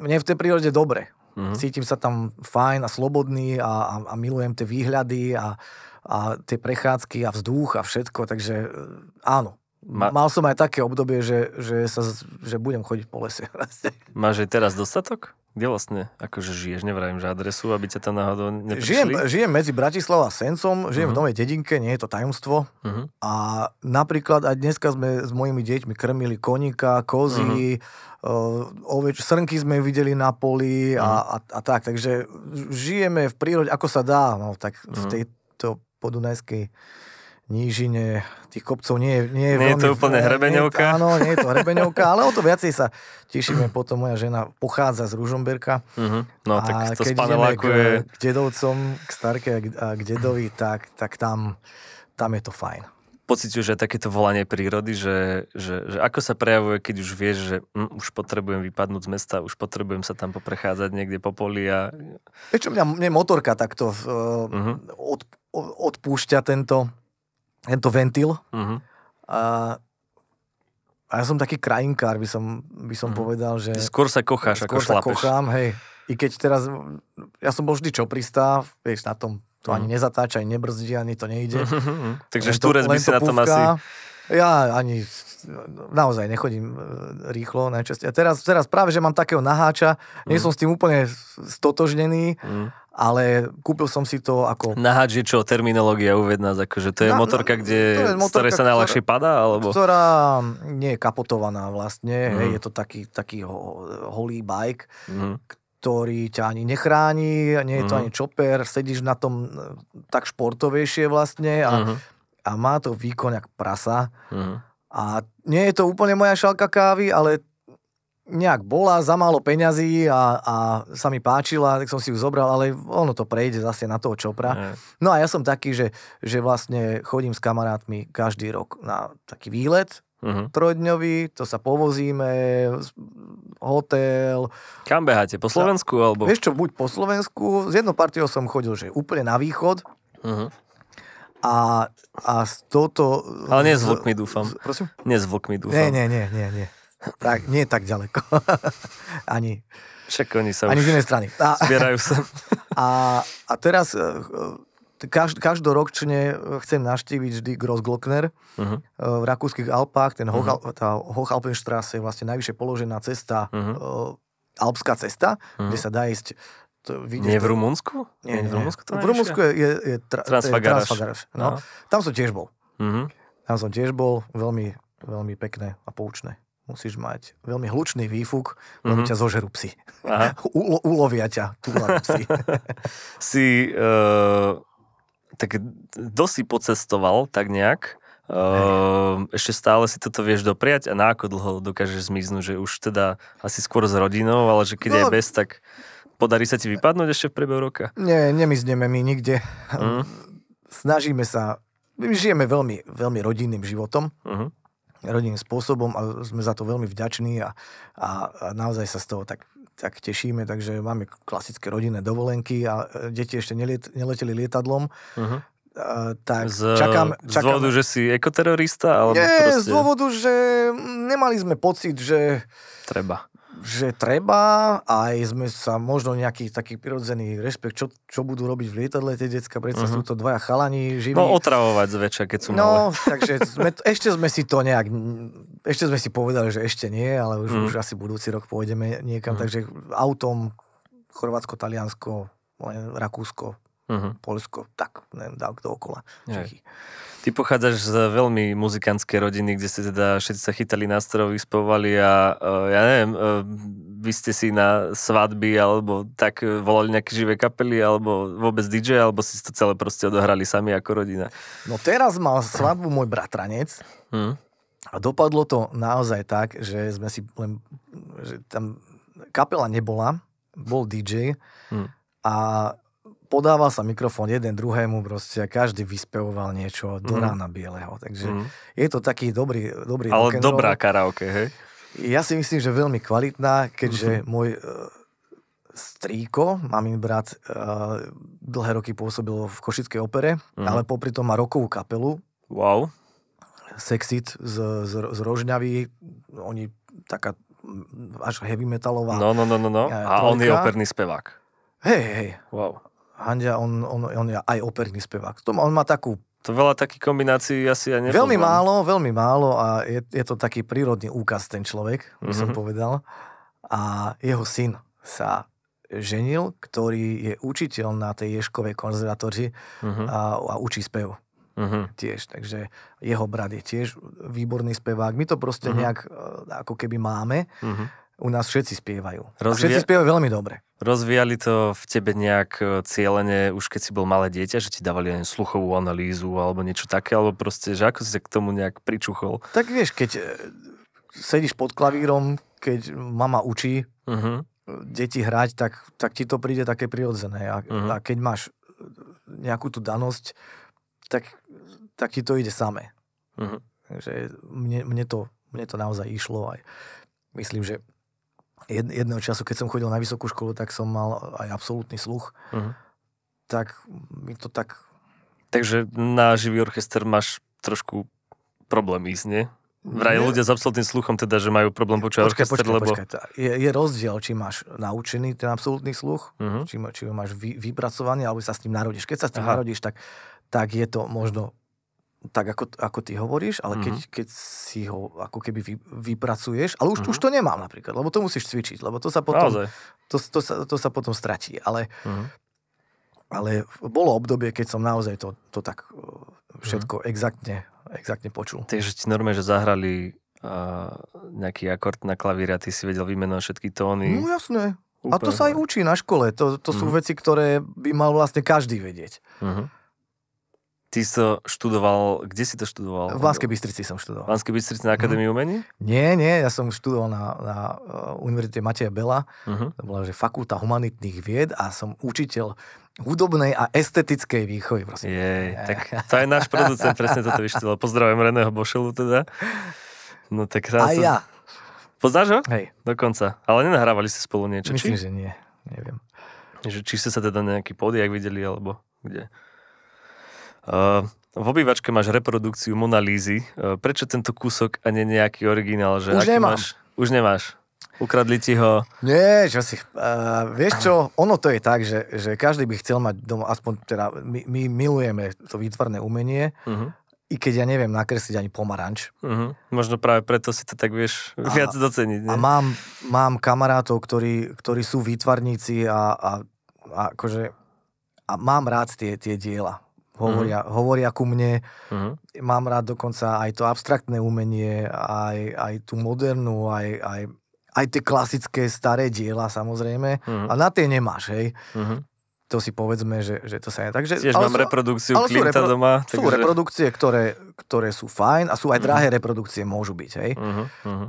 B: mne v tej prírode dobre. Uh-huh. Cítim sa tam fajn a slobodný a, a, a milujem tie výhľady a, a tie prechádzky a vzduch a všetko, takže eh, áno, ma... Mal som aj také obdobie, že, že, sa, že budem chodiť po lese. <laughs> Vlastne.
A: Máš aj teraz dostatok? Kde vlastne? Akože žiješ, nevrajím, že adresu, aby ťa tam náhodou neprišli? Žijem, žijem
B: medzi Bratislava a Sencom, žijem uh-huh. v mhm. novej dedinke, nie je to tajomstvo. Uh-huh. A napríklad aj dneska sme s mojimi deťmi krmili koníka, kozy, uh-huh. oveč, srnky sme videli na poli a, uh-huh. a, a tak. Takže žijeme v prírode, ako sa dá, no tak uh-huh. v tejto podunajskej nížine, tých kopcov nie je... Nie je, nie veľmi, je to úplne hrebeňovka. Nie, áno, nie je to <laughs> hrebeňovka, ale o to viacej sa tešíme. Potom moja žena pochádza z Ružomberka. Uh-huh. No a tak to keď ideme k, je... k dedovcom, k starke a k dedovi, tak, tak tam, tam je to fajn.
A: Pocitujú, že takéto volanie prírody, že, že, že ako sa prejavuje, keď už vieš, že hm, už potrebujem vypadnúť z mesta, už potrebujem sa tam poprechádzať niekde po poli a...
B: Vieš mňa, mňa motorka takto uh, uh-huh. od, odpúšťa tento, tento ventil. Uh-huh. A, a ja som taký krajinkár, by som, by som uh-huh. povedal, že... Skôr sa kocháš, skôr ako sa kochám, hej. I keď teraz, ja som bol vždy čopristá, vieš, na tom to ani mhm. nezatáča, ani nebrzdí, ani to nejde. Uh-huh. Takže štúrec by si na tom asi... Ja ani naozaj nechodím e, rýchlo najčastejšie. A teraz, teraz práve, že mám takého naháča, mm. nie som s tým úplne stotožnený, mm ale kúpil som si to ako...
A: Nahač je čo, terminológia uvedná, akože to je na, motorka, kde, to je motorka, ktoré sa najľahšie padá, alebo...
B: Ktorá nie je kapotovaná vlastne, mm. hej, mhm. je to taký, taký holý bike, mm. ktorý ťa ani nechráni, nie je to mm. ani čoper, sedíš na tom e, tak športovejšie vlastne a, mm. a má to výkon jak prasa. Mm. A nie je to úplne moja šalka kávy, ale nejak bola za málo peňazí a, a sa mi páčila, tak som si ju zobral, ale ono to prejde zase na toho čopra. Ne. No a ja som taký, že, že vlastne chodím s kamarátmi každý rok na taký výlet, Uh-huh. Trojdňový, to sa povozíme, hotel. Kam beháte? Po
A: Slovensku? Alebo... Vieš čo,
B: buď po Slovensku. Z jednou partiou som chodil, že úplne na východ. Uh-huh. A, a z toto... Ale nie s vlkmi, dúfam. Prosím? Nie s vlkmi, dúfam. nie, nie, nie. nie. Tak, nie tak ďaleko. <laughs> Ani. Však
A: oni
C: sa Ani z inej strany. A, zbierajú
B: sa. <laughs> A, a teraz eh, eh, každ, každoročne chcem naštíviť vždy Grossglockner uh-huh. Eh, v rakúskych Alpách, ten uh-huh. Hochal, tá Hochalpenstrasse je vlastne najvyššie položená cesta, uh-huh. alpská cesta, uh-huh. kde sa dá ísť to Nie v Rumunsku? Nie, nie. v Rumunsku to V Rumunsku je, je, je, tra, Transfagaraš. Transfagaraš. No. No. Tam som tiež bol. Mm-hmm. Tam som tiež bol, veľmi, veľmi pekné a poučné musíš mať veľmi hlučný výfuk, lebo mm-hmm. ťa zožerú psi. <laughs> ulovia ťa, túlajú psi.
A: <laughs> si uh, tak dosi pocestoval tak nejak. Uh, e, hey. ešte stále si toto vieš dopriať a na ako dlho dokážeš zmiznúť, že už teda asi skôr s rodinou, ale že keď no, aj bez, tak podarí sa ti vypadnúť ešte v priebehu roka?
B: Nie, nemizneme my nikde. Mm. Snažíme sa, my žijeme veľmi, veľmi rodinným životom. Mm-hmm rodinným spôsobom a sme za to veľmi vďační a, a, a naozaj sa z toho tak, tak tešíme, takže máme klasické rodinné dovolenky a e, deti ešte neliet, neleteli lietadlom, uh-huh tak z, čakám, čakám... Z dôvodu, že
A: si ekoterorista? Alebo Nie, proste... z dôvodu,
B: že nemali sme pocit, že... Treba že treba, aj sme sa možno nejaký taký prirodzený rešpekt, čo, čo budú robiť v lietadle tie detská, predsa uh-huh. sú to dvaja chalani živí. No
A: otravovať zväčša, keď sú No, malé. <laughs> takže sme,
B: ešte sme si to nejak, ešte sme si povedali, že ešte nie, ale už, uh-huh. už asi budúci rok pôjdeme niekam, uh-huh. takže autom Chorvátsko, Taliansko, Rakúsko, uh-huh. Polsko, tak neviem, dal kto okola.
A: Ty pochádzaš z veľmi muzikantskej rodiny, kde ste teda všetci sa chytali nástrojov, spovali a e, ja neviem, e, vy ste si na svadby alebo tak e, volali nejaké živé kapely alebo vôbec DJ, alebo si to celé proste odohrali sami ako rodina?
B: No teraz mal svadbu môj bratranec. uh-huh. A dopadlo to naozaj tak, že sme si len, že tam kapela nebola, bol DJ uh-huh. Mhm. a podáva sa mikrofón jeden druhému proste a každý vyspevoval niečo do mhm. rána bieleho. Takže mm. je to taký dobrý... dobrý Ale dobrá
A: karaoke, hej?
B: Ja si myslím, že veľmi kvalitná, keďže mm-hmm. môj uh, strýko, mamin brat, uh, dlhé roky pôsobil v Košickej opere, mm-hmm. ale popri tom má rokovú kapelu. Wow. Sexit z, z, z Rožňavy, oni taká až heavy metalová. No, no, no, no, no. E, a on je operný spevák. Hej, hej. Wow. Handia, on, on, on je aj operný spevák. To, on má takú
A: to veľa takých kombinácií asi ja nepoznám. Veľmi málo,
B: veľmi málo a je, je to taký prírodný úkaz ten človek, by mm-hmm. som mhm. povedal. A jeho syn sa ženil, ktorý je učiteľ na tej Ješkovej konzervatóri
C: mm-hmm. a,
B: a učí spev. Mm-hmm. tiež, takže jeho brat je tiež výborný spevák. My to proste mm-hmm. nejak e, ako keby máme. Mm-hmm. U nás všetci spievajú. Rozvia... Všetci spievajú veľmi dobre.
A: Rozvíjali to v tebe nejak e, cieľene, už keď si bol malé dieťa, že ti dávali aj sluchovú analýzu alebo niečo také, alebo proste, že ako si sa k tomu nejak pričuchol? Tak vieš, keď e,
B: sedíš pod klavírom, keď mama učí uh-huh. deti hrať, tak, tak ti to príde také prirodzené. A, uh-huh. a keď máš e, nejakú tú danosť, tak, tak ti to ide samé. Uh-huh. Mhm. Takže mne, mne, to, mne to naozaj išlo aj myslím, že jed, jedného času, keď som chodil na vysokú školu, tak som mal aj absolútny sluch. Uh-huh. Tak mi to tak...
A: Takže na živý orchester máš trošku problém ísť, nie? Vraj nie. ľudia s absolútnym sluchom teda, že majú problém počúvať počkaj, orchester, počkej, lebo... Počkej.
B: je, je rozdiel, či máš naučený ten absolútny sluch, uh-huh. či, či ho máš vy, vypracovaný, alebo sa s tým narodíš. Keď sa s tým Aha. narodíš, tak, tak je to možno tak ako, ako ty hovoríš, ale keď, mm-hmm. keď si ho ako keby vy, vypracuješ, ale už, mm-hmm. už mhm. to nemám napríklad, lebo to musíš cvičiť, lebo to sa potom, to, to, sa, to sa potom stratí. Ale, mm-hmm. ale bolo obdobie, keď som naozaj to, to tak e, všetko mm-hmm. exaktne, exaktne počul.
A: Takže ti normálne, že zahrali uh, nejaký akord na klavíri a ty si vedel vymenovať všetky tóny. No
B: jasné. Úplne. A to sa aj učí na škole. To, to sú mm-hmm. veci, ktoré by mal vlastne každý vedieť.
A: Mm-hmm. Ty so študoval, kde si to študoval? V Banskej Bystrici som študoval. V Banskej Bystrici na Akadémii mm. umení?
B: Nie, nie, ja som študoval na, na eh, Univerzite Mateja Bela, mm-hmm. to bola že fakulta humanitných vied a som učiteľ hudobnej a estetickej výchovy. Prosím. Jej,
A: eh. tak to aj náš producent presne toto vyštudoval. Pozdravujem Reného Bošelu teda. No tak A som... ja. Poznáš ho? Hej. Dokonca. Ale nenahrávali ste spolu niečo, Myslím, či? že nie. Neviem. Že, či ste sa teda nejaký podiak videli, alebo kde? v obývačke máš reprodukciu Monalízy. E, prečo tento kúsok a nie nejaký originál? Že už nemám. Máš, už nemáš. Ukradli ti ho?
B: Nie, čo si... Uh, vieš čo, ono to je tak, že, že každý by chcel mať doma, aspoň teda my, my milujeme to výtvarné umenie, uh-huh. i keď ja neviem nakresliť ani pomaranč.
A: Uh-huh. Možno práve preto si to tak vieš a, viac doceniť. Nie? A mám,
B: mám kamarátov, ktorí, ktorí sú výtvarníci a, a, a akože... A mám rád tie, tie diela hovoria, mm-hmm. hovoria ku mne. Mm-hmm. Mám rád dokonca aj to abstraktné umenie, aj, aj tú modernú, aj, aj, aj tie klasické staré diela samozrejme. Mm-hmm. A na tie nemáš, hej. Mm-hmm. To si povedzme, že, že to sa je. Takže, Tiež mám sú, reprodukciu ale Klimta repro- doma. Takže... Sú reprodukcie, ktoré, ktoré sú fajn a sú aj mhm. drahé mm-hmm. reprodukcie, môžu byť, hej. Mm-hmm.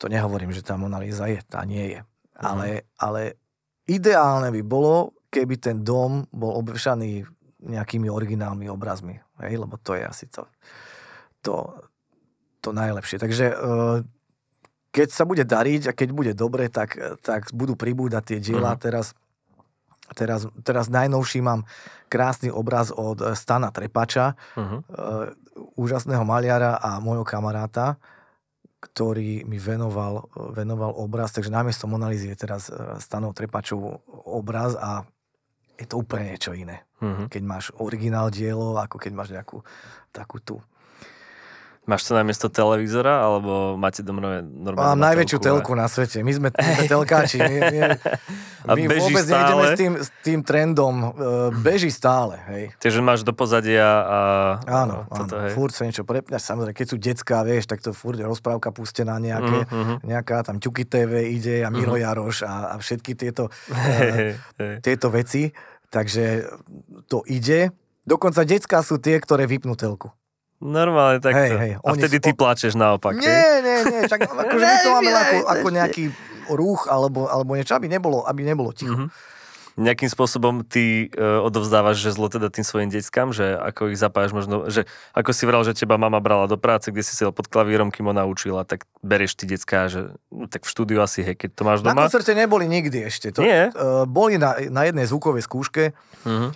B: To nehovorím, že tá Monalíza je, tá nie je. Mm-hmm. Ale, ale ideálne by bolo, keby ten dom bol obvešaný nejakými originálnymi obrazmi. Hej? Lebo to je asi to, to, to najlepšie. Takže eh, keď sa bude dariť a keď bude dobre, tak, tak budú pribúdať tie diela. Mm-hmm. Teraz, teraz, teraz najnovší mám krásny obraz od eh, Stana Trepača, mm-hmm. úžasného maliara a môjho kamaráta, ktorý mi venoval, venoval obraz. Takže namiesto Monalizy je teraz Stanov Trepačov obraz a je to úplne niečo iné. Mm-hmm. Keď máš originál dielo, ako keď máš nejakú
A: takú tú Máš to namiesto televízora, alebo máte domové normálne? Mám najväčšiu telku, telku
B: na svete. My sme, my sme telkáči. My, my, <laughs> my, beží vôbec stále. nejdeme s tým, s tým trendom. E, beží stále.
A: Hej. Takže máš do pozadia a... Áno, toto, áno. Hej. Furt
B: sa niečo prepňaš. Samozrejme, keď sú decká, vieš, tak to furt je rozprávka pustená nejaké, mm-hmm. mm-hmm. nejaká tam ťuky TV ide a Miro mm-hmm. Jaroš a, a všetky tieto, uh, <laughs> tieto veci Takže to ide. Dokonca decka sú tie, ktoré vypnú telku.
A: Normálne takto. Hej, hej, a vtedy sú... ty pláčeš naopak. Nie,
B: nie, nie. Čak, <laughs> akože my to máme ako, ako nejaký rúch alebo, alebo niečo, aby nebolo, aby nebolo ticho. Mm-hmm
A: nejakým spôsobom ty uh, odovzdávaš, že zlo teda tým svojim deťkám, že ako ich zapájaš možno, že ako si vral, že teba mama brala do práce, kde si sedel pod klavírom, kým ona učila, tak bereš ty decká, že no, tak v štúdiu asi, hej, keď to máš doma. Na
B: koncerte neboli nikdy ešte. To, Nie? Uh, boli na, na jednej zvukovej skúške uh-huh.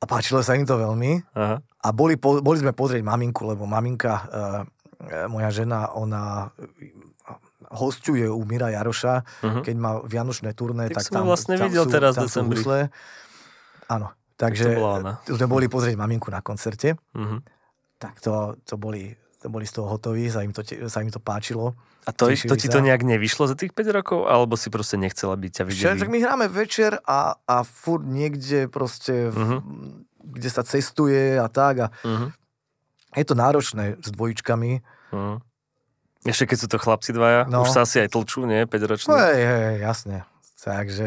B: a páčilo sa im to veľmi. Uh-huh. A boli, po, boli sme pozrieť maminku, lebo maminka, uh, moja žena, ona hostuje u Mira Jaroša, uh-huh. keď má Vianočné turné, tak, tak tam, vlastne tam videl sú, teraz tam decembri. sú husle. Áno, takže tak sme boli pozrieť maminku na koncerte, uh-huh. tak to, to, boli, to boli z toho hotoví, sa im to, sa im to páčilo. A to, to ti to nejak
A: nevyšlo za tých 5 rokov? Alebo si proste nechcela byť ťa videli? Však my
B: hráme večer a, a furt niekde proste, uh-huh. kde sa cestuje a tak. A uh-huh. Je to náročné s dvojičkami. Uh-huh.
A: Ešte keď sú to chlapci dvaja, no. už sa asi aj tlčú, nie? 5 ročné. No, je,
B: je, jasne. Takže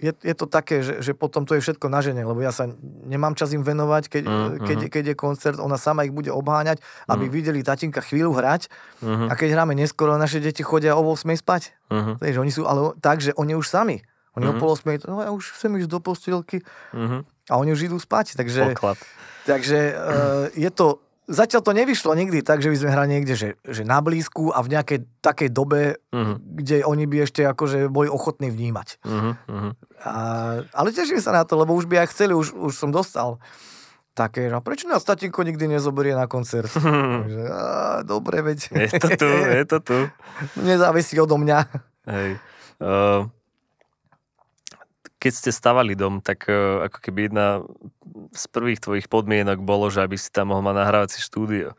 B: je, je to také, že, že potom to je všetko na žene, lebo ja sa nemám čas im venovať, keď, mm-hmm. keď, keď je koncert, ona sama ich bude obháňať, aby mm. videli tatinka chvíľu hrať mm-hmm. a keď hráme neskoro, naše deti chodia o 8 spať. Mm-hmm. Takže oni sú, ale tak, že oni už sami. Oni mm-hmm. o mhm. pol 8, no ja už chcem ísť do postielky mm-hmm. a oni už idú spať. Takže, takže e, je to zatiaľ to nevyšlo nikdy tak, že by sme hrali niekde, že, že na blízku a v nejakej takej dobe, uh-huh. kde oni by ešte akože boli ochotní vnímať. Uh-huh, uh-huh. A, ale teším sa na to, lebo už by aj chceli, už, už som dostal také, no prečo nás tatinko nikdy nezoberie na koncert? Takže, a, dobre, veď. Je to tu, je to tu. <laughs> Nezávisí odo mňa.
A: Hej. Uh, keď ste stavali dom, tak e, ako keby jedna z prvých tvojich podmienok bolo, že aby si tam mohol mať si štúdio.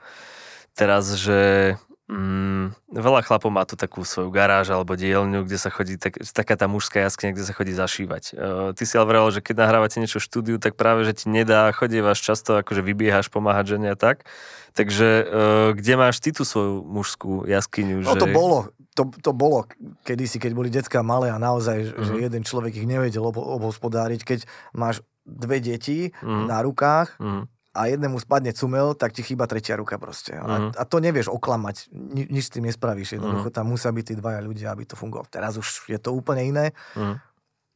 A: Teraz, že mm, veľa chlapov má tu takú svoju garáž alebo dielňu, kde sa chodí, tak, taká tá mužská jaskyňa, kde sa chodí zašívať. Uh, ty si ale vrel, že keď nahrávate niečo v štúdiu, tak práve, že ti nedá, vás často, akože vybiehaš pomáhať žene a tak. Takže uh, kde máš ty tú svoju mužskú jaskyňu?
C: No že... to bolo,
B: to, to bolo kedysi, keď boli detská malé a naozaj, mm-hmm. že mhm. jeden človek ich nevedel ob- obhospodáriť. Keď máš dve deti mm-hmm. na rukách mm-hmm. a jednému spadne cumel, tak ti chýba tretia ruka proste. Mm-hmm. A, mhm. a to nevieš oklamať, ni- nič s tým nespravíš. Jednoducho mm-hmm. tam musia byť tí dvaja ľudia, aby to fungovalo. Teraz už je to úplne iné. Mm-hmm.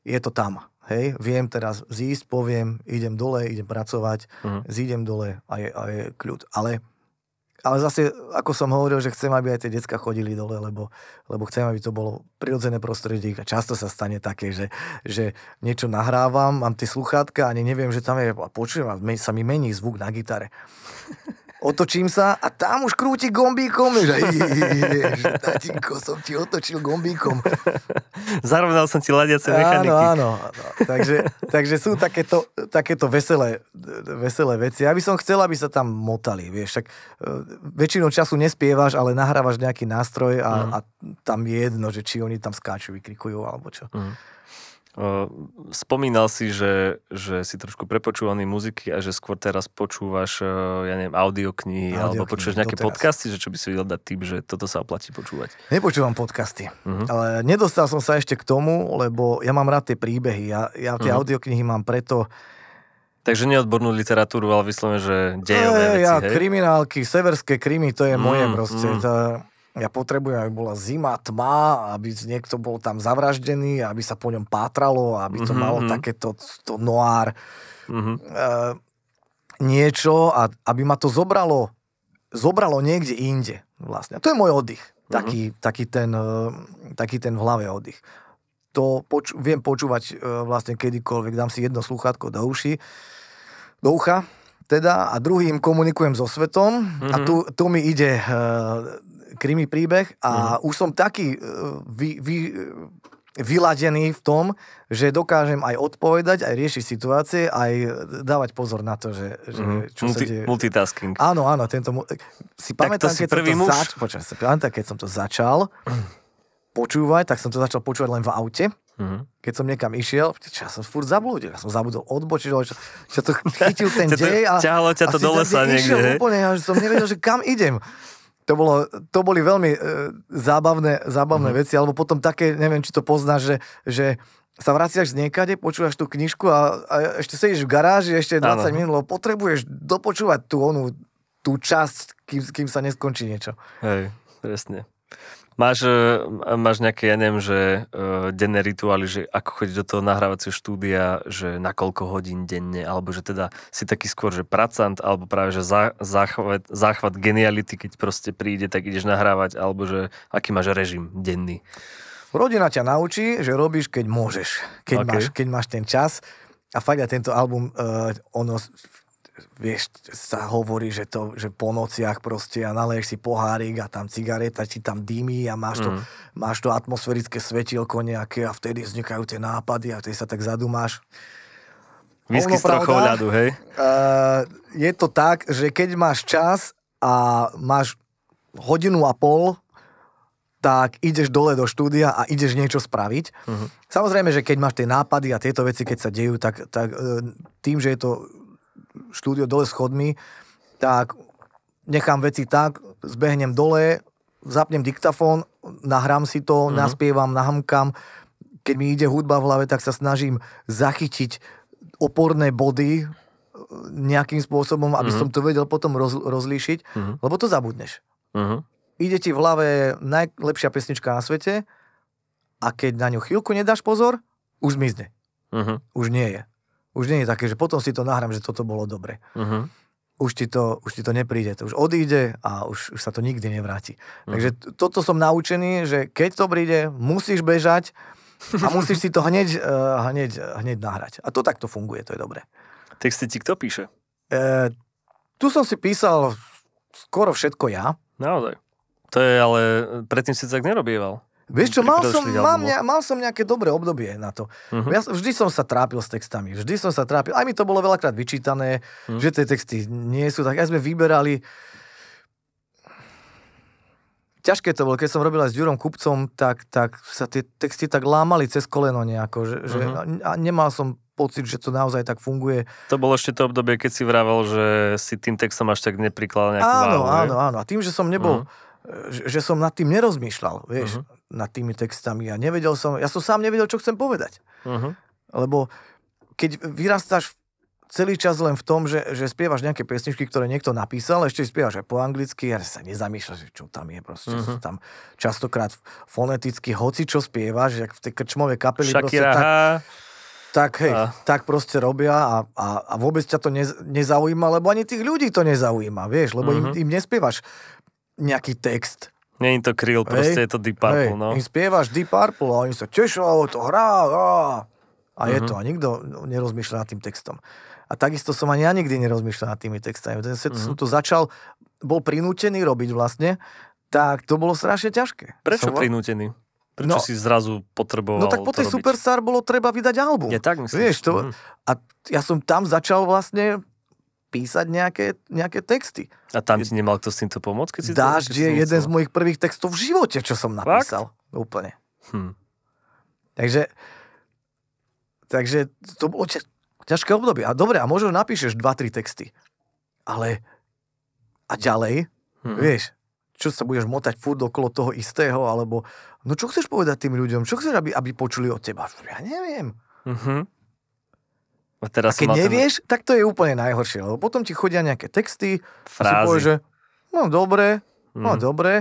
B: Je to tam. Hej, viem teraz zísť, poviem, idem dole, idem pracovať, uh-huh. zídem dole a je, a je kľud. Ale ale zase, ako som hovoril, že chcem, aby aj tie decka chodili dole, lebo, lebo chcem, aby to bolo prirodzené prostredie. A často sa stane také, že, že niečo nahrávam, mám tie sluchátka a neviem, že tam je, a počujem, a sa mi mení zvuk na gitare. <laughs> otočím sa a tam už krúti gombíkom. že <laughs> tatínko, som ti otočil gombíkom. Zarovnal som ti ladiace mechaniky. Áno, áno. áno. Takže, takže sú takéto, takéto veselé, veselé veci. Ja by som chcel, aby sa tam motali, vieš. Však e, väčšinou času nespievaš, ale nahrávaš nejaký nástroj a, mm. a tam je jedno, že či oni tam skáču, vykrikujú alebo čo.
C: Mm.
A: Spomínal si, že, že si trošku prepočúvaný muziky a že skôr teraz počúvaš, ja neviem, audioknihy audio alebo počúvaš nejaké podcasty, že čo by si videl dať tým, že toto sa oplatí počúvať.
B: Nepočúvam podcasty, uh-huh. ale nedostal som sa ešte k tomu, lebo ja mám rád tie príbehy. Ja, ja tie uh-huh. audioknihy mám preto...
A: Takže neodbornú literatúru, ale vyslovene,
B: že dejové e, veci, Ja, hej? kriminálky, severské krimi, to je mm, moje mhm, proste. Mm. Ja potrebujem, aby bola zima, tma, aby niekto bol tam zavraždený, aby sa po ňom pátralo, aby to mm-hmm. malo mhm. takéto to noár mm-hmm. e, niečo a aby ma to zobralo, zobralo niekde inde vlastne. A to je môj oddych. Mhm. Taký, mm-hmm. taký, ten, e, taký ten v hlave oddych. To poču, viem počúvať e, vlastne kedykoľvek. Dám si jedno sluchátko do uši, do ucha teda a druhým komunikujem so svetom mm-hmm. a mhm. tu, tu mi ide e, krimi príbeh a mm. už som taký e, vy, vy, e, vyladený v tom, že dokážem aj odpovedať, aj riešiť situácie, aj dávať pozor na to, že, že mm čo Multi, sa deje. Multitasking. Áno, áno, tento... Si tak pamätám, si keď, prvý som to muž? Zač- počas, pamätám, keď som to začal počúvať, tak som to začal počúvať len v aute. Mm-hmm. Keď som niekam išiel, ja som furt zablúdil, ja som zabudol odbočiť, čo, čo to <laughs> chytil ten dej a... Ťahalo ťa to do lesa niekde. Išiel úplne, ja som nevedel, že kam idem. To, bolo, to boli veľmi e, zábavné, zábavné mm-hmm. veci, alebo potom také, neviem, či to poznáš, že, že sa vraciaš z niekade, počúvaš tú knižku a, a ešte sedíš v garáži, ešte 20 ano. minút, potrebuješ dopočúvať tú onu, tú časť, kým, kým sa neskončí niečo. Hej, presne.
A: Máš, e, máš nejaké, ja neviem, že uh, denné rituály, že ako chodíš do toho nahrávacieho štúdia, že na koľko hodín denne, alebo že teda si taký skôr, že pracant, alebo práve, že zá, záchvat, záchvat geniality, keď proste príde, tak ideš nahrávať, alebo že
B: aký máš režim denný? Rodina ťa naučí, že robíš, keď môžeš, keď, okay. máš, keď máš ten čas. A fakt ja tento album, uh, ono vieš, sa hovorí, že, to, že po nociach proste a naleješ si pohárik a tam cigareta ti tam dymí a máš to, mm. máš to atmosférické svetielko nejaké a vtedy vznikajú tie nápady a vtedy sa tak zadumáš. Whisky s trochou ľadu, hej? Uh, je to tak, že keď máš čas a máš hodinu a pol, tak ideš dole do štúdia a ideš niečo spraviť. Uh-huh. Samozrejme, že keď máš tie nápady a tieto veci, keď sa dejú, tak, tak eh, tým, že je to štúdio dole schodmi, tak nechám veci tak, zbehnem dole, zapnem diktafón, nahrám si to, mm-hmm. naspievam, nahamkam. Keď mi ide hudba v hlave, tak sa snažím zachytiť oporné body e, nejakým spôsobom, aby mm-hmm. som to vedel potom roz, rozlíšiť, mm-hmm. lebo to zabudneš. Mm-hmm. Ide ti v hlave najlepšia pesnička na svete a keď na ňu chvíľku nedáš pozor, už zmizne. Uh-huh. Už nie je. Už nie je také, že potom si to nahrám, že toto bolo dobre. Uh-huh. Už, ti to, už ti to nepríde, to už odíde a už, už sa to nikdy nevráti. Uh-huh. Takže toto som naučený, že keď to príde, musíš bežať a <laughs> musíš si to hneď, uh, hneď, hneď nahrať. A to takto funguje, to je dobre. Texty ti kto píše? E, tu som si písal skoro všetko ja. Naozaj.
A: To je ale, predtým si to tak nerobieval. Vieš čo, mal som, mám ne,
B: mal som nejaké dobré obdobie na to. Uh-huh. Ja, vždy som sa trápil s textami, vždy som sa trápil. Aj mi to bolo veľakrát vyčítané, uh-huh. že tie texty nie sú tak. Aj sme vyberali... Ťažké to bolo, keď som aj s Ďurom Kupcom, tak, tak sa tie texty tak lámali cez koleno nejako, že, uh-huh. že mhm. a nemal som pocit, že to naozaj tak funguje.
A: To bolo ešte to obdobie, keď si vravel, že si tým textom až tak neprikladal nejakú Áno, váhu, áno,
B: áno. A tým, že som nebol... Uh-huh že som nad tým nerozmýšľal, vieš, uh-huh. nad tými textami a nevedel som, ja som sám nevedel, čo chcem povedať. Uh-huh. Lebo keď vyrastáš celý čas len v tom, že, že spievaš nejaké piesničky, ktoré niekto napísal, ešte spievaš aj po anglicky, a sa nezamýšľaš, čo tam je proste. Uh-huh. tam častokrát foneticky hoci čo spievaš, jak v tej krčmovej kapeli proste tak, tak, hej, a... tak proste robia a, a, a vôbec ťa to ne, nezaujíma, lebo ani tých ľudí to nezaujíma, vieš, lebo uh-huh. im, im nespievaš nejaký text.
A: Není to Krill,
B: proste je to
C: Deep Purple, hey, no. Im
B: spievaš Deep Purple a oni sa tešovalo, to hrá, á. A uh-huh. je mhm. to. A nikto nerozmýšľa nad tým textom. A takisto som ani ja nikdy nerozmýšľal nad tými textami. Ten set uh-huh. som to začal, bol prinútený robiť vlastne, tak to bolo strašne ťažké. Prečo som...
A: prinútený? Prečo no, si zrazu potreboval No tak po tej Superstar
B: bolo treba vydať album. Je tak, myslím. Vieš, to, uh-huh. A ja som tam začal vlastne písať nejaké, nejaké texty. A tam ti nemal kto s týmto pomôcť? Keď si Dáš, Dážď je som jeden z mojich prvých textov v živote, čo som napísal. Fakt? Úplne. Hm. Takže, takže to bolo ťažké obdobie. A dobre, a možno napíšeš 2-3 texty. Ale a ďalej, hm. vieš, čo sa budeš motať furt okolo toho istého, alebo no čo chceš povedať tým ľuďom, čo chceš, aby, aby počuli od teba? Ja neviem. Mhm.
A: Teraz a keď nevieš,
B: ten... tak to je úplne najhoršie, lebo potom ti chodia nejaké texty, Frázy. a si povieš, že no dobre, mm. no mhm. dobre,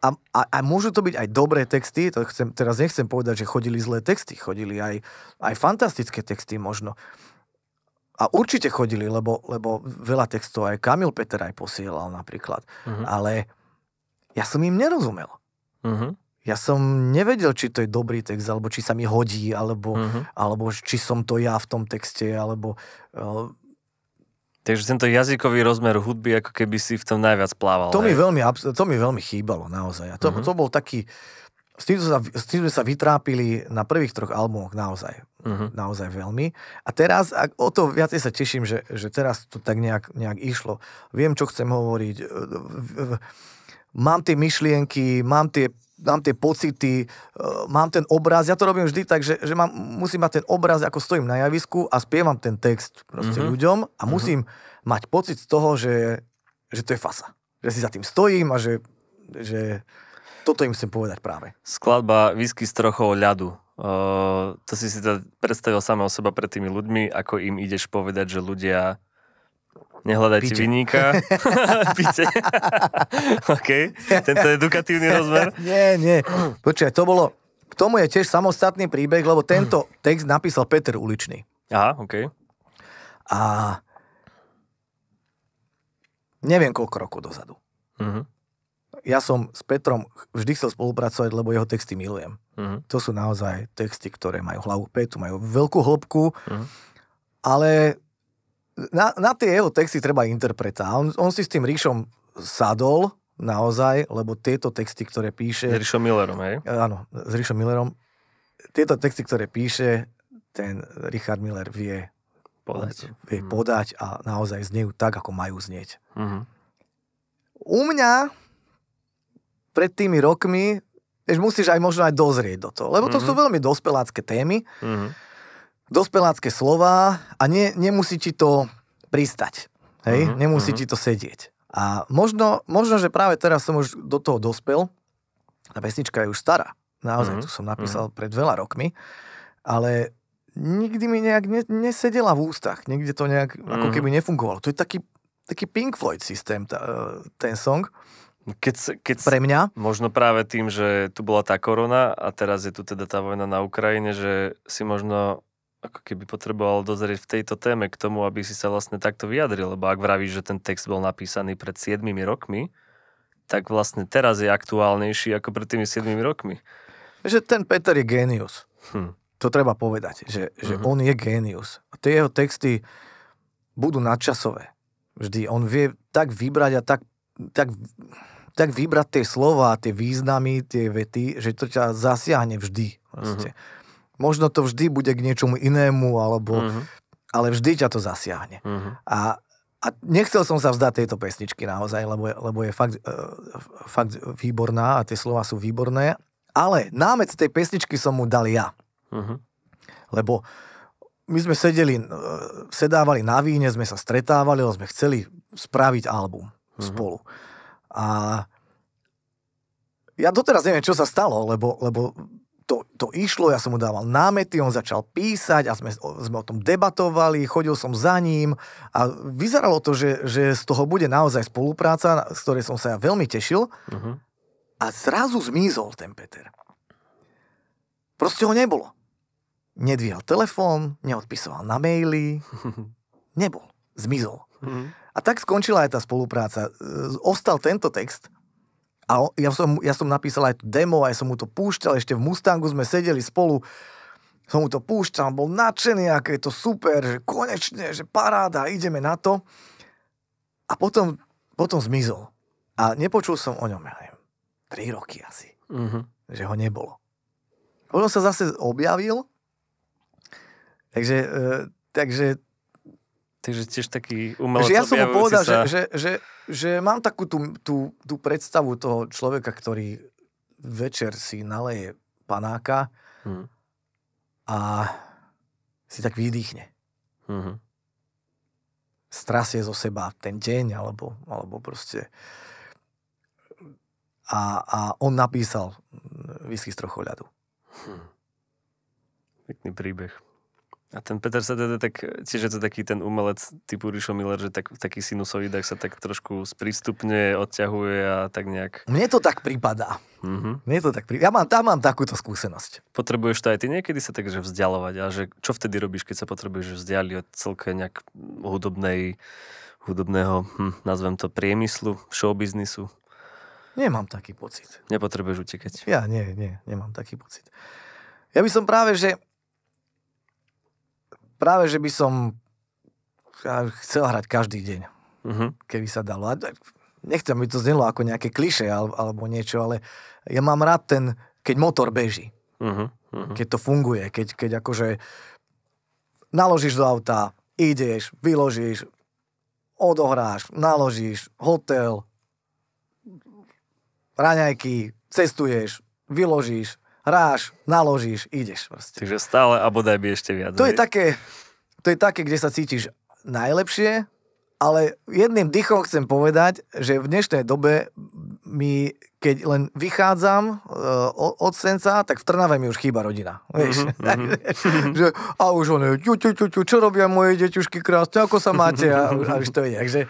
B: a, a, a môžu to byť aj dobré texty, to chcem, teraz nechcem povedať, že chodili zlé texty, chodili aj, aj fantastické texty možno. A určite chodili, lebo, lebo veľa textov aj Kamil Peter aj posielal napríklad. Mm-hmm. Ale ja som im nerozumel. Mm-hmm ja som nevedel, či to je dobrý text, alebo či sa mi hodí, alebo, mm-hmm. alebo či som to ja v tom texte, alebo... Eh, Takže tento
A: jazykový rozmer hudby, ako keby si v tom najviac plával. To, mi veľmi,
B: to mi veľmi chýbalo, naozaj. A to, mm-hmm. to bol taký... S tým, sa, s tým sme sa vytrápili na prvých troch albumoch naozaj. Mm-hmm. Naozaj veľmi. A teraz, a o to viacej sa teším, že, že teraz to tak nejak, nejak išlo. Viem, čo chcem hovoriť. mám tie myšlienky, mám tie mám tie pocity, e, mám ten obraz, ja to robím vždy tak, že, že mám, musím mať ten obraz, ako stojím na javisku a spievam ten text proste mm-hmm. ľuďom a mhm. musím mm-hmm. mať pocit z toho, že, že to je fasa. Že si za tým stojím a že, že toto im chcem povedať práve.
A: Skladba Whisky s trochou ľadu. Uh, to si si teda predstavil samého seba pred tými ľuďmi, ako im ideš povedať, že ľudia Nehľadajte
B: vyníka.
C: <laughs> Píte.
A: OK. Tento edukatívny rozmer.
B: <laughs> nie, nie. Počkaj, to bolo... K tomu je tiež samostatný príbeh, lebo tento text napísal Peter Uličný.
A: Aha, OK. A
B: neviem koľko rokov dozadu. uh Ja som s Petrom vždy chcel spolupracovať, lebo jeho texty milujem. Uh-huh. To sú naozaj texty, ktoré majú hlavu petu, majú veľkú hĺbku, uh-huh. ale na, na tie jeho texty treba interpreta. On, on si s tým Ríšom sadol, naozaj, lebo tieto texty, ktoré píše... S Ríšom Millerom, hej? E, áno, s Ríšom Millerom. Tieto texty, ktoré píše, ten Richard Miller vie podať, vie mm. podať a naozaj znejú tak, ako majú znieť. Mm-hmm. U mňa pred tými rokmi, vieš, musíš aj možno aj dozrieť do toho, lebo to mm-hmm. sú veľmi dospelácké témy. Mm-hmm dospelácké slova a nie, nemusí ti to pristať. Hej? Uh-huh, Nemusí uh-huh. ti to sedieť. A možno, možno, že práve teraz som už do toho dospel. Tá pesnička je už stará. Naozaj, uh-huh, mhm, tu som napísal uh-huh. pred veľa rokmi. Ale nikdy mi nejak ne, nesedela v ústach. Niekde to nejak uh-huh. ako keby nefungovalo. To je taký, taký Pink Floyd systém, tá, e, ten song. Keď, keď, pre mňa. Možno práve
A: tým, že tu bola tá korona a teraz je tu teda tá vojna na Ukrajine, že si možno ako keby potreboval dozrieť v tejto téme k tomu, aby si sa vlastne takto vyjadril, lebo ak vravíš, že ten text bol napísaný pred 7 rokmi, tak vlastne teraz je aktuálnejší
B: ako pred tými 7 rokmi. Že ten Peter je génius. Hm. To treba povedať, že, že uh-huh. on je génius. A tie jeho texty budú nadčasové. Vždy. On vie tak vybrať a tak, tak, tak vybrať tie slova, tie významy, tie vety, že to ťa zasiahne vždy. Vlastne. Uh-huh. Možno to vždy bude k niečomu inému, alebo, uh-huh. ale vždy ťa to zasiahne. Uh-huh. A, a nechcel som sa vzdať tejto pesničky naozaj, lebo je, lebo je fakt, e, fakt výborná a tie slova sú výborné. Ale námec tej pesničky som mu dal ja. Uh-huh. Lebo my sme sedeli, e, sedávali na víne, sme sa stretávali, lebo sme chceli spraviť album uh-huh. spolu. A ja doteraz neviem, čo sa stalo, lebo, lebo to, to išlo, ja som mu dával námety, on začal písať a sme, sme o tom debatovali, chodil som za ním a vyzeralo to, že, že z toho bude naozaj spolupráca, z ktorej som sa ja veľmi tešil uh-huh. a zrazu zmizol ten Peter. Proste ho nebolo. Nedvíhal telefón, neodpisoval na maily, <laughs> nebol, zmizol. Uh-huh. A tak skončila aj tá spolupráca. E, ostal tento text, a on, ja som, ja som napísal aj to demo, aj som mu to púšťal, ešte v Mustangu sme sedeli spolu, som mu to púšťal, bol nadšený, aké je to super, že konečne, že paráda, ideme na to. A potom, potom zmizol. A nepočul som o ňom, ja neviem, 3 roky asi, uh-huh. že ho nebolo. Potom sa zase objavil, takže, e, takže Takže tiež taký umelec Ja som mu povedal, sa... že, že, že, že mám takú tú, tú, tú predstavu toho človeka, ktorý večer si naleje panáka hmm. a si tak vydýchne. Hmm. Strasie zo seba ten deň, alebo, alebo proste... A, a on napísal výsky mm, z trochu ľadu. Hmm. Pekný príbeh.
A: A ten Peter sa teda tak, tiež je to taký ten umelec typu Rišo Miller, že tak, taký takých sa tak trošku sprístupne odťahuje a tak nejak...
B: Mne to tak prípada. Mm-hmm. Mne to tak prípada. Ja mám, tam mám takúto skúsenosť.
A: Potrebuješ to aj ty niekedy sa takže vzdialovať a že čo vtedy robíš, keď sa potrebuješ vzdialiť od celke nejak hudobnej, hudobného, hm, nazvem to priemyslu, showbiznisu? Nemám taký pocit. Nepotrebuješ
B: utekať? Ja nie, nie, nemám taký pocit. Ja by som práve, že práve, že by som chcel hrať každý deň, uh-huh. keby sa dalo. A nechcem, aby to znelo ako nejaké kliše alebo niečo, ale ja mám rád ten, keď motor beží. Uh-huh. Uh-huh. Keď to funguje, keď, keď akože naložíš do auta, ideš, vyložíš, odohráš, naložíš, hotel, raňajky, cestuješ, vyložíš, hráš, naložíš, ideš proste.
A: Takže stále a bodaj by ešte
C: viac. To je,
B: také, to je také, kde sa cítiš najlepšie, ale jedným dychom chcem povedať, že v dnešnej dobe mi, keď len vychádzam uh, od senca, tak v Trnave mi už chýba rodina. Vieš? Mm-hmm. <laughs> že, a už on je, ťu, ťu, ťu, ťu, čo robia moje deťušky krásne, ako sa máte? A, a už to ide. Takže,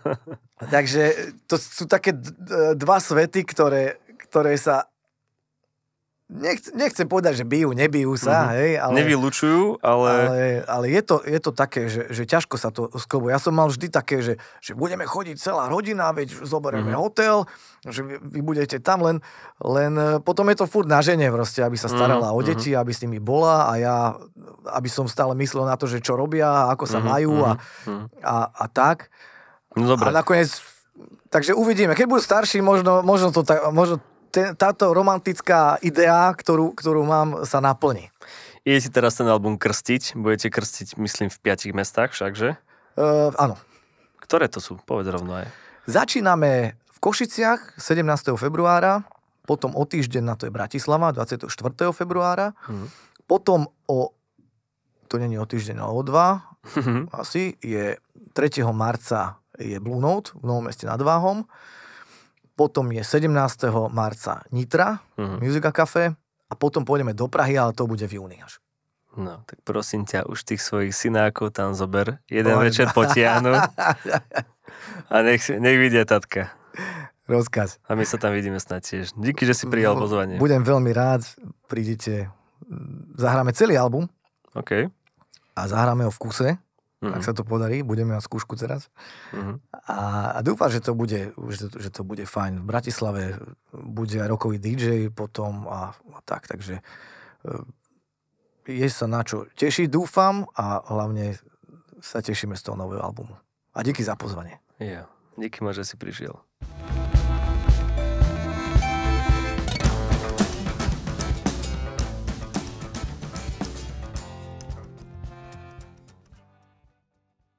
B: <laughs> takže to sú také d- d- dva svety, ktoré, ktoré sa Nechc, nechcem povedať, že bijú, nebijú sa, mm-hmm. hej, ale...
A: Nevylučujú,
B: ale... Ale, ale je, to, je to také, že, že ťažko sa to sklobuje. Ja som mal vždy také, že, že budeme chodiť celá rodina, veď zoberieme mm-hmm. hotel, že vy, vy budete tam, len, len e, potom je to furt na žene proste, aby sa mhm, starala mm-hmm. o mhm. deti, aby s nimi bola a ja, aby som stále myslel na to, že čo robia, ako sa mm-hmm. majú a, mm-hmm. a, a tak. No, dobre. A nakoniec... Takže uvidíme. Keď budú starší, možno, možno, to, tak, možno táto romantická idea, ktorú, ktorú mám, sa naplní.
A: Ide si teraz ten album krstiť. Budete krstiť, myslím, v piatich mestách že? Uh, áno. Ktoré to sú?
B: Povedz rovno aj. Začíname v Košiciach 17. februára, potom o týždeň na to je Bratislava 24. februára, mm. potom o to není o týždeň, o dva, mm-hmm. asi je 3. marca je Blue Note v Novom meste nad Váhom potom je 17. marca Nitra, mm-hmm. Musica Café a potom pôjdeme do Prahy, ale to bude v júni až.
A: No, tak prosím ťa, už tých svojich synákov tam zober. Jeden Poď. večer potiahnu <laughs> a nech, nech vidia tatka. Rozkaz. A my sa tam vidíme snad tiež. Díky, že si prijal no, pozvanie. Budem
B: veľmi rád, prídite, zahráme celý album. OK. A zahráme ho v kuse. Mm-hmm. Ak mhm. sa to podarí, budeme mať skúšku teraz. Mm-hmm. A, a dúfam, že to, bude, že, to, že to bude fajn. V Bratislave bude aj rokový DJ potom a, a tak, takže e, je sa na čo tešiť, dúfam a hlavne sa tešíme z toho nového albumu. A díky za pozvanie. Yeah. Díky ma, že si prišiel.